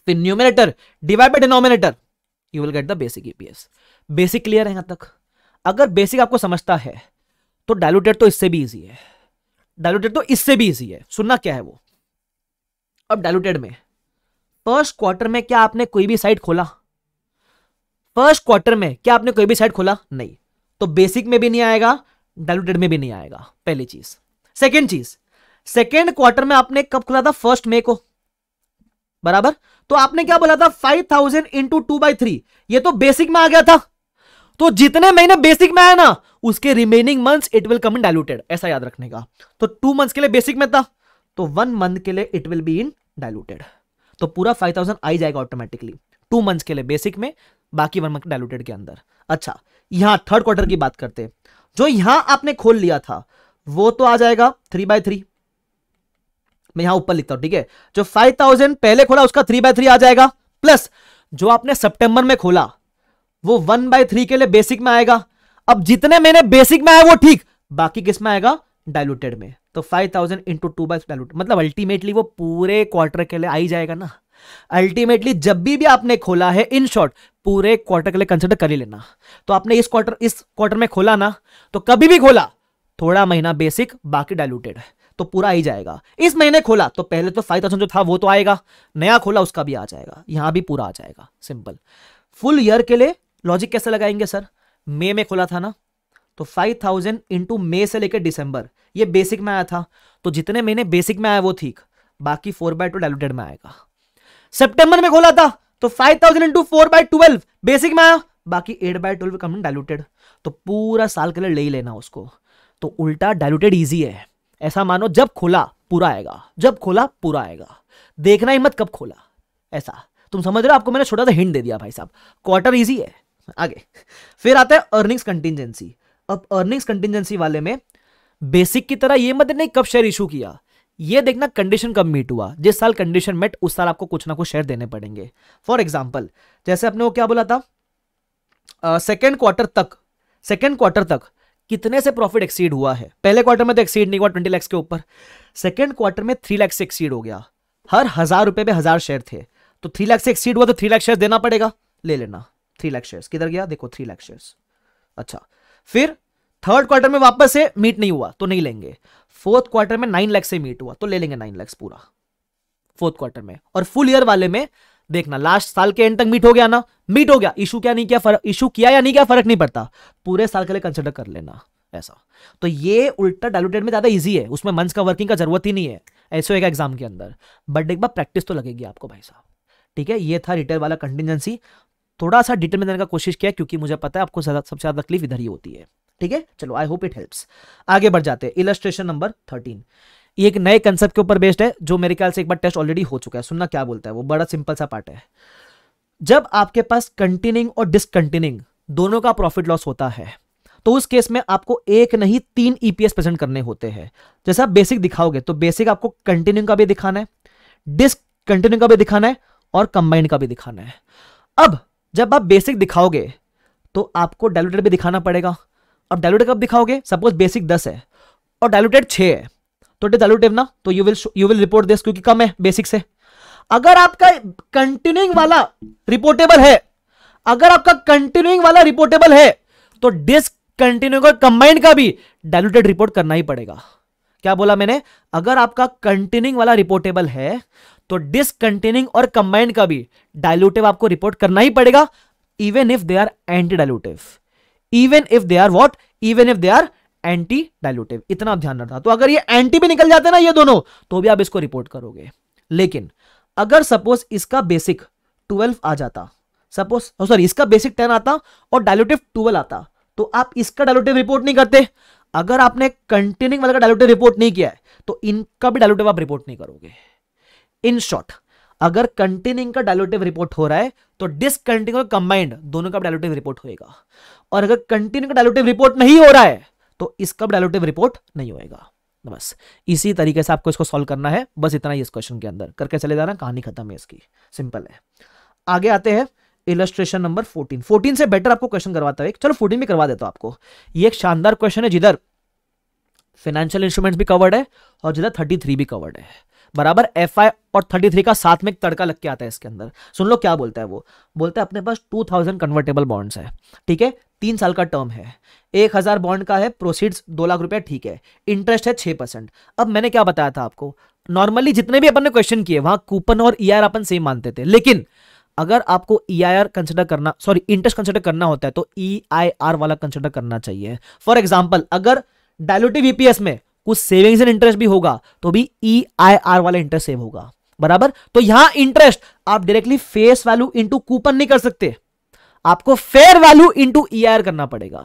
फिर numerator divide by denominator you will get the basic EPS basic clear है यहां तक अगर बेसिक आपको समझता है तो डायलूटेड तो इससे भी इजी है डायलूटेड तो इससे भी इजी है सुनना क्या है वो अब डायलूटेड में फर्स्ट क्वार्टर में क्या आपने कोई भी साइट खोला फर्स्ट क्वार्टर में क्या आपने कोई भी साइट खोला नहीं तो बेसिक में भी नहीं आएगा डायलूटेड में भी नहीं आएगा पहली चीज सेकेंड चीज सेकेंड क्वार्टर में आपने कब खोला था फर्स्ट मे को बराबर तो आपने क्या बोला था five thousand into two by three ये तो बेसिक में आ गया था तो जितने महीने बेसिक में आया ना उसके remaining months it will come in diluted ऐसा याद रखने का तो टू मंथ्स के लिए बेसिक में था तो वन मंथ के लिए it will be in diluted तो पूरा फाइव थाउजेंड आई जाएगा ऑटोमेटिकली टू मंथ्स के लिए बेसिक में बाकी वन मंथ डायलूटेड के अंदर अच्छा यहां थर्ड क्वार्टर की बात करते जो यहां आपने खोल लिया था वो तो आ जाएगा थ्री बाय थ्री मैं यहां ऊपर लिखता हूं ठीक है जो फाइव थाउजेंड पहले खोला उसका थ्री बाय थ्री आ जाएगा प्लस जो आपने सितंबर में खोला वो वन बाय थ्री के लिए बेसिक में आएगा अब जितने मैंने बेसिक में आया वो ठीक बाकी किस में आएगा डायलूटेड में तो five thousand into two by dilute मतलब अल्टीमेटली वो पूरे क्वार्टर के लिए आ ही जाएगा ना अल्टीमेटली जब भी भी आपने खोला है इन शॉर्ट पूरे क्वार्टर के लिए कंसिडर कर ही लेना तो आपने इस क्वार्टर इस क्वार्टर में खोला ना तो कभी भी खोला थोड़ा महीना बेसिक बाकी डायलूटेड है तो पूरा ही जाएगा इस महीने खोला तो पहले तो फाइव थाउजेंड जो था वो तो आएगा नया खोला उसका भी आ जाएगा यहां भी पूरा आ जाएगा सिंपल फुल ईयर के लिए लॉजिक कैसे लगाएंगे सर मे में, खोला था ना तो फाइव थाउजेंड इंटू मे से लेकर डिसंबर ये बेसिक में आया था तो जितने महीने बेसिक में आया वो ठीक बाकी फोर बाय टू डायलूटेड में आएगा सेप्टेंबर में खोला था तो five thousand into four by twelve basic में आया बाकी eight by twelve come diluted तो पूरा साल के लिए ले ही लेना उसको तो उल्टा डायलूटेड ईजी है ऐसा मानो जब खोला पूरा आएगा जब खोला पूरा आएगा देखना ही मत कब खोला ऐसा तुम समझ रहे हो आपको मैंने छोटा सा हिंट दे दिया भाई साहब क्वार्टर इजी है आगे फिर आता है अर्निंग्स कंटिजेंसी अब अर्निंग्स कंटिजेंसी वाले में बेसिक की तरह ये मत नहीं कब शेयर इशू किया ये देखना कंडीशन कब मीट हुआ जिस साल कंडीशन मेट उस साल आपको कुछ ना कुछ शेयर देने पड़ेंगे फॉर एग्जाम्पल जैसे आपने वो क्या बोला था सेकेंड uh, क्वार्टर तक सेकेंड क्वार्टर तक कितने से प्रॉफिट एक्सीड हुआ है पहले क्वार्टर में तो एक्सीड नहीं हुआ ट्वेंटी लैक्स के ऊपर सेकेंड क्वार्टर में थ्री लैक्स से एक्सीड हो गया हर हजार रुपए पे हजार शेयर थे तो थ्री लैक्स से एक्सीड हुआ तो थ्री लैक्स शेयर देना पड़ेगा ले लेना थ्री लैक्स शेयर किधर गया देखो थ्री लैक्स शेयर अच्छा फिर थर्ड क्वार्टर में वापस से मीट नहीं हुआ तो नहीं लेंगे फोर्थ क्वार्टर में नाइन लैक्स से मीट हुआ तो ले लेंगे नाइन लैक्स पूरा फोर्थ क्वार्टर में और फुल ईयर वाले में देखना लास्ट साल के एंड तक मीट हो गया ना मीट हो गया इशू क्या नहीं किया फर्क इशू किया या नहीं किया फर्क नहीं पड़ता पूरे साल के लिए कंसिडर कर लेना ऐसा तो ये उल्टा डायलूटेड में ज़्यादा इजी है उसमें मंच का वर्किंग का जरूरत ही नहीं है ऐसे होगा एग्जाम के अंदर बट एक बार प्रैक्टिस तो लगेगी आपको भाई साहब ठीक है ये था रिटेल वाला कंटिजेंसी थोड़ा सा डिटेल में देने का कोशिश किया क्योंकि मुझे पता है आपको सबसे ज़्यादा तकलीफ इधर ही होती है ठीक है चलो आई होप इट हेल्प्स आगे बढ़ जाते हैं इलस्ट्रेशन नंबर थर्टीन ये एक नए कंसेप्ट के ऊपर बेस्ड है जो मेरे ख्याल से एक बार टेस्ट ऑलरेडी हो चुका है सुनना क्या बोलता है वो बड़ा सिंपल सा पार्ट है जब आपके पास कंटिन्यूंग और डिसकंटिन्यूंग दोनों का प्रॉफिट लॉस होता है तो उस केस में आपको एक नहीं तीन ईपीएस e प्रेजेंट करने होते हैं जैसे आप बेसिक दिखाओगे तो बेसिक आपको कंटिन्यूंग का भी दिखाना है डिसकंटिन्यू का भी दिखाना है और कंबाइंड का भी दिखाना है अब जब आप बेसिक दिखाओगे तो आपको डायलूटेड भी दिखाना पड़ेगा अब डायलूटेड कब दिखाओगे सपोज बेसिक दस है और डायलूटेड छे है तो इट इज ना तो you will you will report this क्योंकि कम है बेसिक से अगर आपका कंटिन्यूइंग वाला रिपोर्टेबल है अगर आपका कंटिन्यूइंग वाला रिपोर्टेबल है तो डिसकंटिन्यूइंग और कंबाइंड का भी डायलूटेड रिपोर्ट करना ही पड़ेगा क्या बोला मैंने अगर आपका कंटिन्यूइंग वाला रिपोर्टेबल है तो डिसकंटेनिंग और कंबाइंड का भी डायलूटिव आपको रिपोर्ट करना ही पड़ेगा even if they are anti dilutive even if they are what even if they are anti dilutive इतना ध्यान रखना तो अगर ये एंटी भी निकल जाते ना ये दोनों तो भी आप इसको रिपोर्ट करोगे लेकिन अगर सपोज इसका बेसिक ट्वेल्व आ जाता सपोज सॉरी oh, इसका बेसिक टेन आता और डायलूटिव ट्वेल्व आता तो आप इसका डायलूटिव रिपोर्ट नहीं करते अगर आपने कंटेनिंग वाले का डायलूटिव रिपोर्ट नहीं किया है तो इनका भी डायलूटिव आप रिपोर्ट नहीं करोगे इन शॉर्ट अगर कंटेनिंग का डायलूटिव रिपोर्ट हो रहा है तो डिसकंटिन्यू और कंबाइंड दोनों का डायलूटिव रिपोर्ट होएगा और अगर कंटेनिंग का डायलूटिव रिपोर्ट नहीं हो रहा है तो इसका डायलोटिव रिपोर्ट नहीं होएगा बस इसी तरीके से आपको इसको सॉल्व करना है बस इतना ही इस क्वेश्चन के अंदर करके चले जाना कहानी खत्म है इसकी सिंपल है आगे आते हैं इलस्ट्रेशन नंबर 14 14 से बेटर आपको क्वेश्चन करवाता है चलो 14 भी करवा देता हूं आपको ये एक शानदार क्वेश्चन है जिधर फाइनेंशियल इंस्ट्रूमेंट्स भी कवर्ड है और जिधर 33 भी कवर्ड है बराबर एफ आई और थर्टी थ्री का साथ में एक तड़का लग के आता है इसके अंदर सुन लो क्या बोलता है वो बोलता है अपने पास टू थाउजेंड कन्वर्टेबल बॉन्ड्स है ठीक है तीन साल का टर्म है एक हजार बॉन्ड का है प्रोसीड्स दो लाख रुपया ठीक है इंटरेस्ट है छह परसेंट अब मैंने क्या बताया था आपको नॉर्मली जितने भी अपन ने क्वेश्चन किए वहां कूपन और ई e अपन सेम मानते थे लेकिन अगर आपको ई आई आर कंसिडर करना सॉरी इंटरेस्ट कंसिडर करना होता है तो ई आई आर वाला कंसिडर करना चाहिए फॉर एग्जाम्पल अगर डायलूटिव ईपीएस e में कुछ सेविंग्स एंड इंटरेस्ट भी होगा तो भी ई आई आर वाला इंटरेस्ट सेव होगा बराबर तो यहां इंटरेस्ट आप directly face value into coupon नहीं कर सकते आपको fair value into E R करना पड़ेगा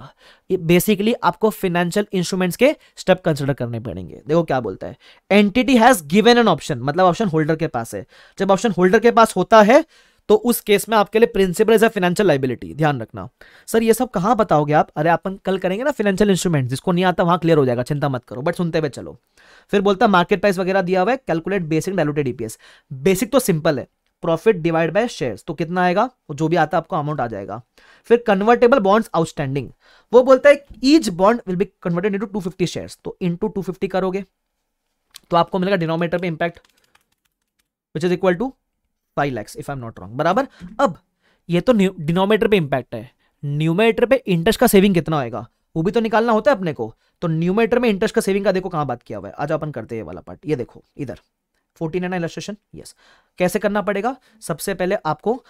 बेसिकली आपको फाइनेंशियल इंस्ट्रूमेंट्स के स्टेप कंसिडर करने पड़ेंगे देखो क्या बोलता है entity has given an option मतलब ऑप्शन होल्डर के पास है जब ऑप्शन होल्डर के पास होता है तो उस केस में आपके लिए principal is a financial liability ध्यान रखना सर ये सब कहां बताओगे आप अरे अपन कल करेंगे ना फाइनेंशियल इंस्ट्रूमेंट जिसको नहीं आता वहां क्लियर हो जाएगा चिंता मत करो बट सुनते हुए चलो फिर बोलता मार्केट प्राइस वगैरह दिया हुआ है calculate basic diluted EPS basic तो सिंपल है प्रॉफिट डिवाइड बाय शेयर्स तो कितना आएगा जो भी आता है आपको अमाउंट आ जाएगा फिर कन्वर्टेबल बॉन्ड्स आउटस्टैंडिंग वो बोलता है each bond will be converted into 250 shares तो इनटू 250 करोगे तो आपको मिलेगा डिनोमिनेटर पे impact which is equal to five lakhs if I am not wrong बराबर अब ये तो डिनोमीटर पे इंपैक्ट है न्यूमेटर पे इंटरेस्ट का सेविंग कितना होगा वो भी तो निकालना होता है अपने को तो न्यूमेटर में इंटरेस्ट का सेविंग का देखो कहां बात किया हुआ है आज अपन करते हैं वाला पार्ट ये देखो इधर फोर्टीन है ना यस कैसे करना पड़ेगा सबसे पहले आपको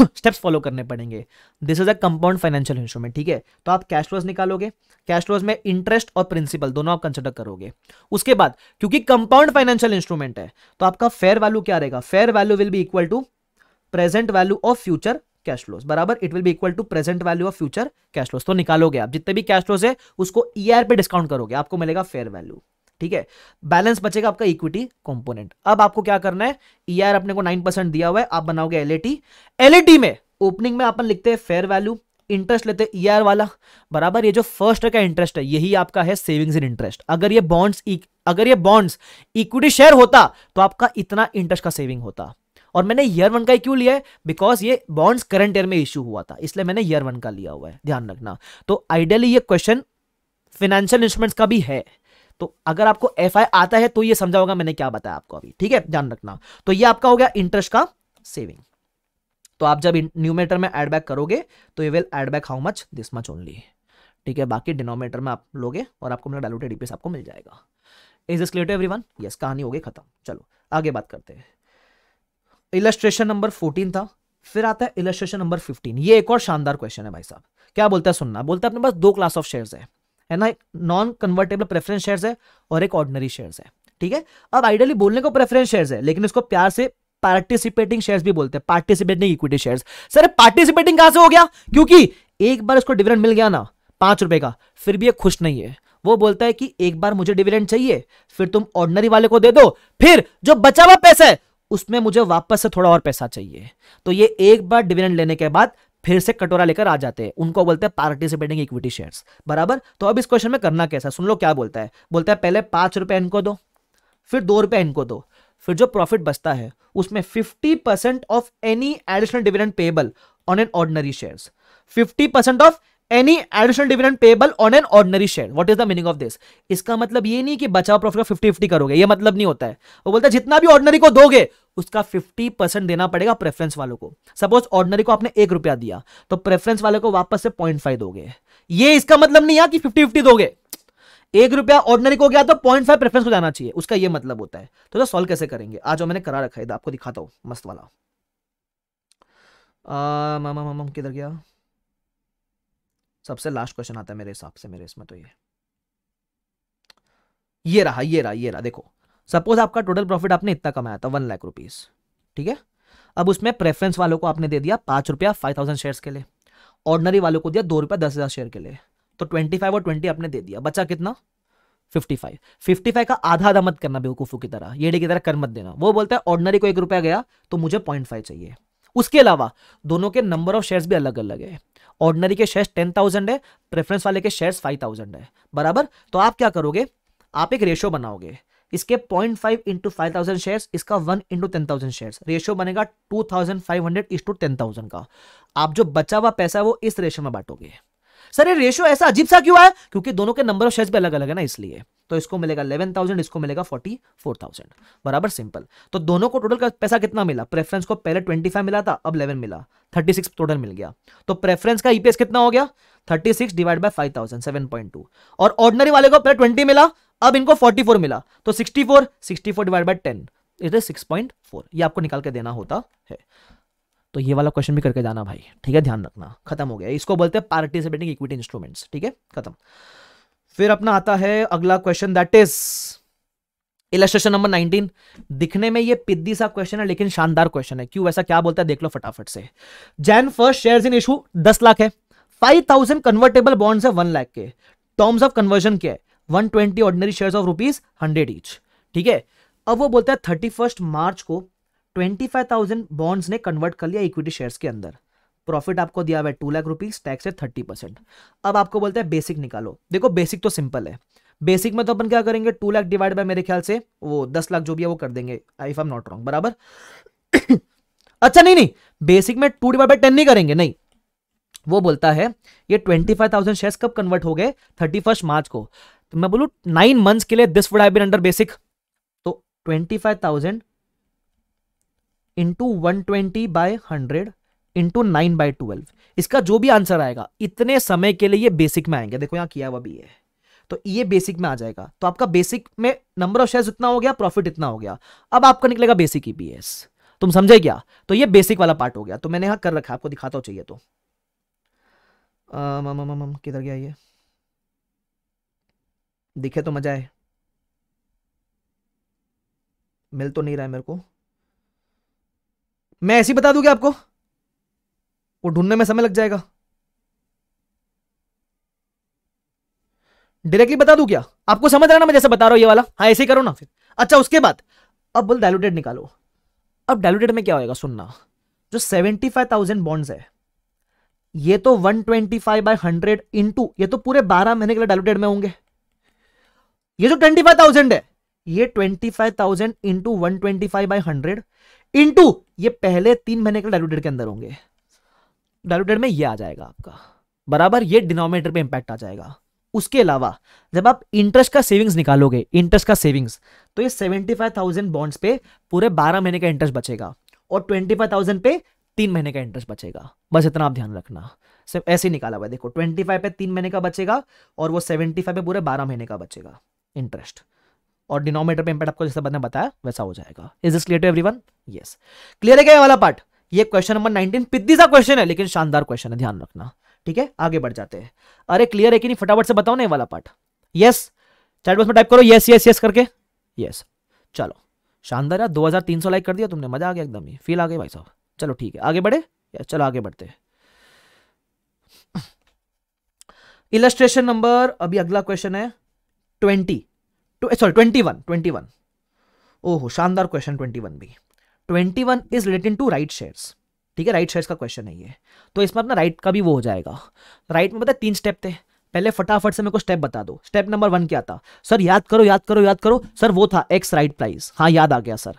स्टेप्स फॉलो करने पड़ेंगे this is a compound financial instrument ठीक है तो आप कैश फ्लोज निकालोगे कैश फ्लोज में इंटरेस्ट और प्रिंसिपल दोनों आप कंसिडर करोगे उसके बाद क्योंकि कंपाउंड फाइनेंशियल इंस्ट्रूमेंट है तो आपका फेयर वैल्यू क्या रहेगा fair value will be equal to present value of future cash flows बराबर it will be equal to present value of future cash flows तो निकालोगे आप जितने भी कैश फ्लोज है उसको ई e पे डिस्काउंट करोगे आपको मिलेगा फेयर वैल्यू ठीक है बैलेंस बचेगा आपका इक्विटी कंपोनेंट अब आपको क्या करना है ई e आर अपने को 9% दिया हुआ है आप बनाओगे एलएटी एलएटी में ओपनिंग में अपन लिखते हैं फेयर वैल्यू इंटरेस्ट लेते हैं ईआर e वाला बराबर ये जो फर्स्ट का इंटरेस्ट है यही आपका है सेविंग्स इन इंटरेस्ट अगर ये बॉन्ड्स e, अगर ये बॉन्ड्स इक्विटी शेयर होता तो आपका इतना इंटरेस्ट का सेविंग होता और मैंने ईयर वन का क्यों लिया है बिकॉज ये बॉन्ड्स करंट ईयर में इश्यू हुआ था इसलिए मैंने ईयर वन का लिया हुआ है ध्यान रखना तो आइडियली ये क्वेश्चन फाइनेंशियल इंस्ट्रूमेंट्स का भी है तो अगर आपको एफ आता है तो ये समझा होगा मैंने क्या बताया आपको अभी ठीक है ध्यान रखना तो ये आपका हो गया इंटरेस्ट का सेविंग तो आप जब न्यूमेटर में एडबैक करोगे तो you will add back how much this much only ठीक है बाकी डिनोमेटर में आप लोगे और आपको मेरा डायलूटेड ईपीएस आपको मिल जाएगा is this clear everyone yes कहानी हो गई खत्म चलो आगे बात करते हैं इलेस्ट्रेशन नंबर फोर्टीन था फिर आता है इलेस्ट्रेशन नंबर फिफ्टीन ये एक और शानदार क्वेश्चन है भाई साहब क्या बोलता है सुनना बोलता है अपने पास दो क्लास ऑफ शेयर्स है है ना एक नॉन कन्वर्टेबल प्रेफरेंस शेयर्स है और एक ऑर्डनरी शेयर्स है ठीक है अब आइडियली बोलने को प्रेफरेंस शेयर्स है लेकिन इसको प्यार से पार्टिसिपेटिंग शेयर्स भी बोलते हैं participating equity shares sir participating कहां से हो गया क्योंकि एक बार उसको डिविडेंड मिल गया ना पांच रुपए का फिर भी ये खुश नहीं है वो बोलता है कि एक बार मुझे डिविडेंड चाहिए फिर तुम ऑर्डनरी वाले को दे दो फिर जो बचा हुआ पैसा है उसमें मुझे वापस से थोड़ा और पैसा चाहिए तो ये एक बार डिविडेंड लेने के बाद फिर से कटोरा लेकर आ जाते हैं उनको बोलते हैं पार्टिसिपेटिंग इक्विटी शेयर बराबर तो अब इस क्वेश्चन में करना कैसा सुन लो क्या बोलता है बोलता है पहले पांच रुपए इनको दो फिर दो रुपए इनको दो फिर जो प्रॉफिट बचता है उसमें fifty percent of any additional dividend payable on an ordinary share fifty percent of any additional dividend payable on an ordinary share what is the meaning of this इसका मतलब ये नहीं कि बचाओ प्रॉफिट का फिफ्टी फिफ्टी करोगे ये मतलब नहीं होता है वो बोलता है जितना भी ऑर्डनरी को दोगे उसका फिफ्टी परसेंट देना पड़ेगा प्रेफरेंस वालों को सपोज ऑर्डनरी को आपने एक रुपया दिया तो प्रेफरेंस वाले को वापस से पॉइंट फाइव दोगे ये इसका मतलब नहीं है कि फिफ्टी फिफ्टी दोगे एक रुपया ऑर्डनरी को गया तो पॉइंट फाइव प्रेफरेंस को जाना चाहिए उसका ये मतलब होता है तो सॉल्व कैसे करेंगे आज मैंने करा रखा है आपको दिखाता हूं मस्त वाला मामा मामा किधर गया सबसे लास्ट क्वेश्चन आता है मेरे हिसाब से मेरे इसमें तो ये ये रहा ये रहा ये रहा देखो सपोज आपका टोटल प्रॉफिट आपने इतना कमाया था वन लाख रुपीज ठीक है अब उसमें प्रेफरेंस वालों को आपने दे दिया पांच रुपया फाइव थाउजेंड शेयर के लिए ऑर्डनरी वालों को दिया दो रुपया दस हजार शेयर के लिए तो ट्वेंटी फाइव और ट्वेंटी आपने दे दिया बचा कितना फिफ्टी फाइव फिफ्टी फाइव का आधा आधा मत करना बेवकूफू की तरह येड़े की तरह कर मत देना वो बोलते हैं ऑर्डनरी को एक रुपया गया तो मुझे पॉइंट चाहिए उसके अलावा दोनों के नंबर ऑफ शेयर्स भी अलग अलग है ऑर्डनरी के शेयर्स टेन थाउजेंड है प्रेफरेंस वाले के शेयर्स फाइव थाउजेंड है बराबर तो आप क्या करोगे आप एक रेशो बनाओगे इसके point five into five thousand share इसका one into ten thousand share ratio बनेगा two thousand five hundred into ten thousand का आप जो बचा हुआ पैसा है वो इस रेशियो में बांटोगे सर ये रेशियो ऐसा अजीब सा क्यों है क्योंकि दोनों के नंबर ऑफ शेयर्स भी अलग अलग है ना इसलिए तो इसको मिलेगा 11,000 इसको मिलेगा 44,000 बराबर सिंपल तो दोनों को टोटल का पैसा कितना मिला प्रेफरेंस को पहले 25 मिला था अब 11 मिला 36 टोटल मिल गया तो प्रेफरेंस का ईपीएस e कितना हो गया 36 six divide by five thousand और ऑर्डनरी वाले को पहले 20 मिला अब इनको 44 मिला तो 64 64 divide by ten it is six ये आपको निकाल के देना होता है तो ये वाला क्वेश्चन भी करके जाना भाई ठीक है ध्यान रखना खत्म हो गया इसको बोलते हैं पार्टिसिपेटिंग इक्विटी इंस्ट्रूमेंट्स ठीक है खत्म फिर अपना आता है अगला question that is illustration number 19 दिखने में ये पिद्दी सा क्वेश्चन है लेकिन शानदार क्वेश्चन है क्यों वैसा क्या बोलता है देख लो फटाफट से Jain first shares in issue 10 lakh है 5000 कन्वर्टेबल बॉन्ड्स है 1 लाख के टर्म्स ऑफ कन्वर्जन क्या है 120 ordinary share of rupees hundred each ठीक है अब वो बोलता है थर्टी मार्च को ट्वेंटी फाइव थाउजेंड बॉन्ड्स ने कन्वर्ट कर लिया इक्विटी शेयर्स के अंदर प्रॉफिट आपको दिया हुआ है टू लाख रुपीज टैक्स है थर्टी परसेंट अब आपको बोलते हैं बेसिक निकालो देखो बेसिक तो सिंपल है बेसिक में तो अपन क्या करेंगे टू लाख डिवाइड बाय मेरे ख्याल से वो दस लाख जो भी है वो कर देंगे आई एम नॉट रॉन्ग बराबर अच्छा नहीं नहीं बेसिक में टू डिवाइड बाय टेन नहीं करेंगे नहीं वो बोलता है ये ट्वेंटी फाइव थाउजेंड शेयर कब कन्वर्ट हो गए थर्टी फर्स्ट मार्च को तो मैं बोलू नाइन मंथ्स के लिए this would have been under basic तो twenty five thousand into one twenty by hundred into nine by twelve इसका जो भी आंसर आएगा इतने समय के लिए ये बेसिक में आएंगे देखो यहाँ किया हुआ भी है तो ये बेसिक में आ जाएगा तो आपका बेसिक में नंबर ऑफ शेयर इतना हो गया प्रॉफिट इतना हो गया अब आपका निकलेगा बेसिक ईपीएस e तुम समझे क्या तो ये बेसिक वाला पार्ट हो गया तो मैंने यहाँ कर रखा आपको दिखाता हो चाहिए तो किधर गया ये दिखे तो मजा है मिल तो नहीं रहा है मेरे को मैं ऐसी बता दूंगी आपको वो ढूंढने में समय लग जाएगा डायरेक्टली बता दू क्या आपको समझ रहा ना मैं जैसे बता रहा हूं ये वाला हाँ ऐसे ही करो ना फिर अच्छा उसके बाद अब बोल डायलूटेड निकालो अब डायलूटेड में क्या होएगा सुनना जो सेवेंटी फाइव थाउजेंड बॉन्ड्स है ये तो one twenty five by hundred into ये तो पूरे बारह महीने के लिए डायलूटेड में होंगे ये जो ट्वेंटी फाइव थाउजेंड है ये twenty five thousand into one twenty five by hundred into ये पहले तीन महीने के डायलूटेड के अंदर होंगे डायलूटेड में ये आ जाएगा आपका बराबर ये डिनोमिनेटर पे इंपैक्ट आ जाएगा उसके अलावा जब आप इंटरेस्ट का सेविंग्स निकालोगे इंटरेस्ट का सेविंग्स तो ये सेवेंटी फाइव थाउजेंड बॉन्ड्स पे पूरे बारह महीने का इंटरेस्ट बचेगा और ट्वेंटी फाइव थाउजेंड पे तीन महीने का इंटरेस्ट बचेगा बस इतना आप ध्यान रखना सिर्फ ऐसे ही निकाला हुआ देखो ट्वेंटी फाइव पे तीन महीने का बचेगा और वो सेवेंटी फाइव पे पूरे बारह महीने का बचेगा इंटरेस्ट और डिनोमीटर पे इंपैक्ट आपको जैसे मैंने बताया वैसा हो जाएगा is this clear to everyone yes clear है क्या वाला पार्ट ये क्वेश्चन नंबर 19 पिद्दी सा क्वेश्चन है लेकिन शानदार क्वेश्चन है ध्यान रखना ठीक है आगे बढ़ जाते हैं अरे क्लियर है कि नहीं फटाफट से बताओ ना ये वाला पार्ट यस चैट बॉक्स में टाइप करो यस यस यस करके यस चलो शानदार है 2300 लाइक कर दिया तुमने मजा आ गया एकदम ही फील आ गई भाई साहब चलो ठीक है आगे बढ़े चलो आगे बढ़ते हैं इलस्ट्रेशन नंबर अभी अगला क्वेश्चन है twenty sorry twenty one twenty one ओहो शानदार क्वेश्चन ट्वेंटी वन भी twenty one is related to right shares ठीक है राइट शेयर्स का क्वेश्चन है ये तो इसमें अपना राइट का भी वो हो जाएगा राइट में पता तीन स्टेप थे पहले फटाफट से मेरे को स्टेप बता दो स्टेप नंबर वन क्या था सर याद करो याद करो याद करो सर वो था एक्स राइट प्राइस हाँ याद आ गया सर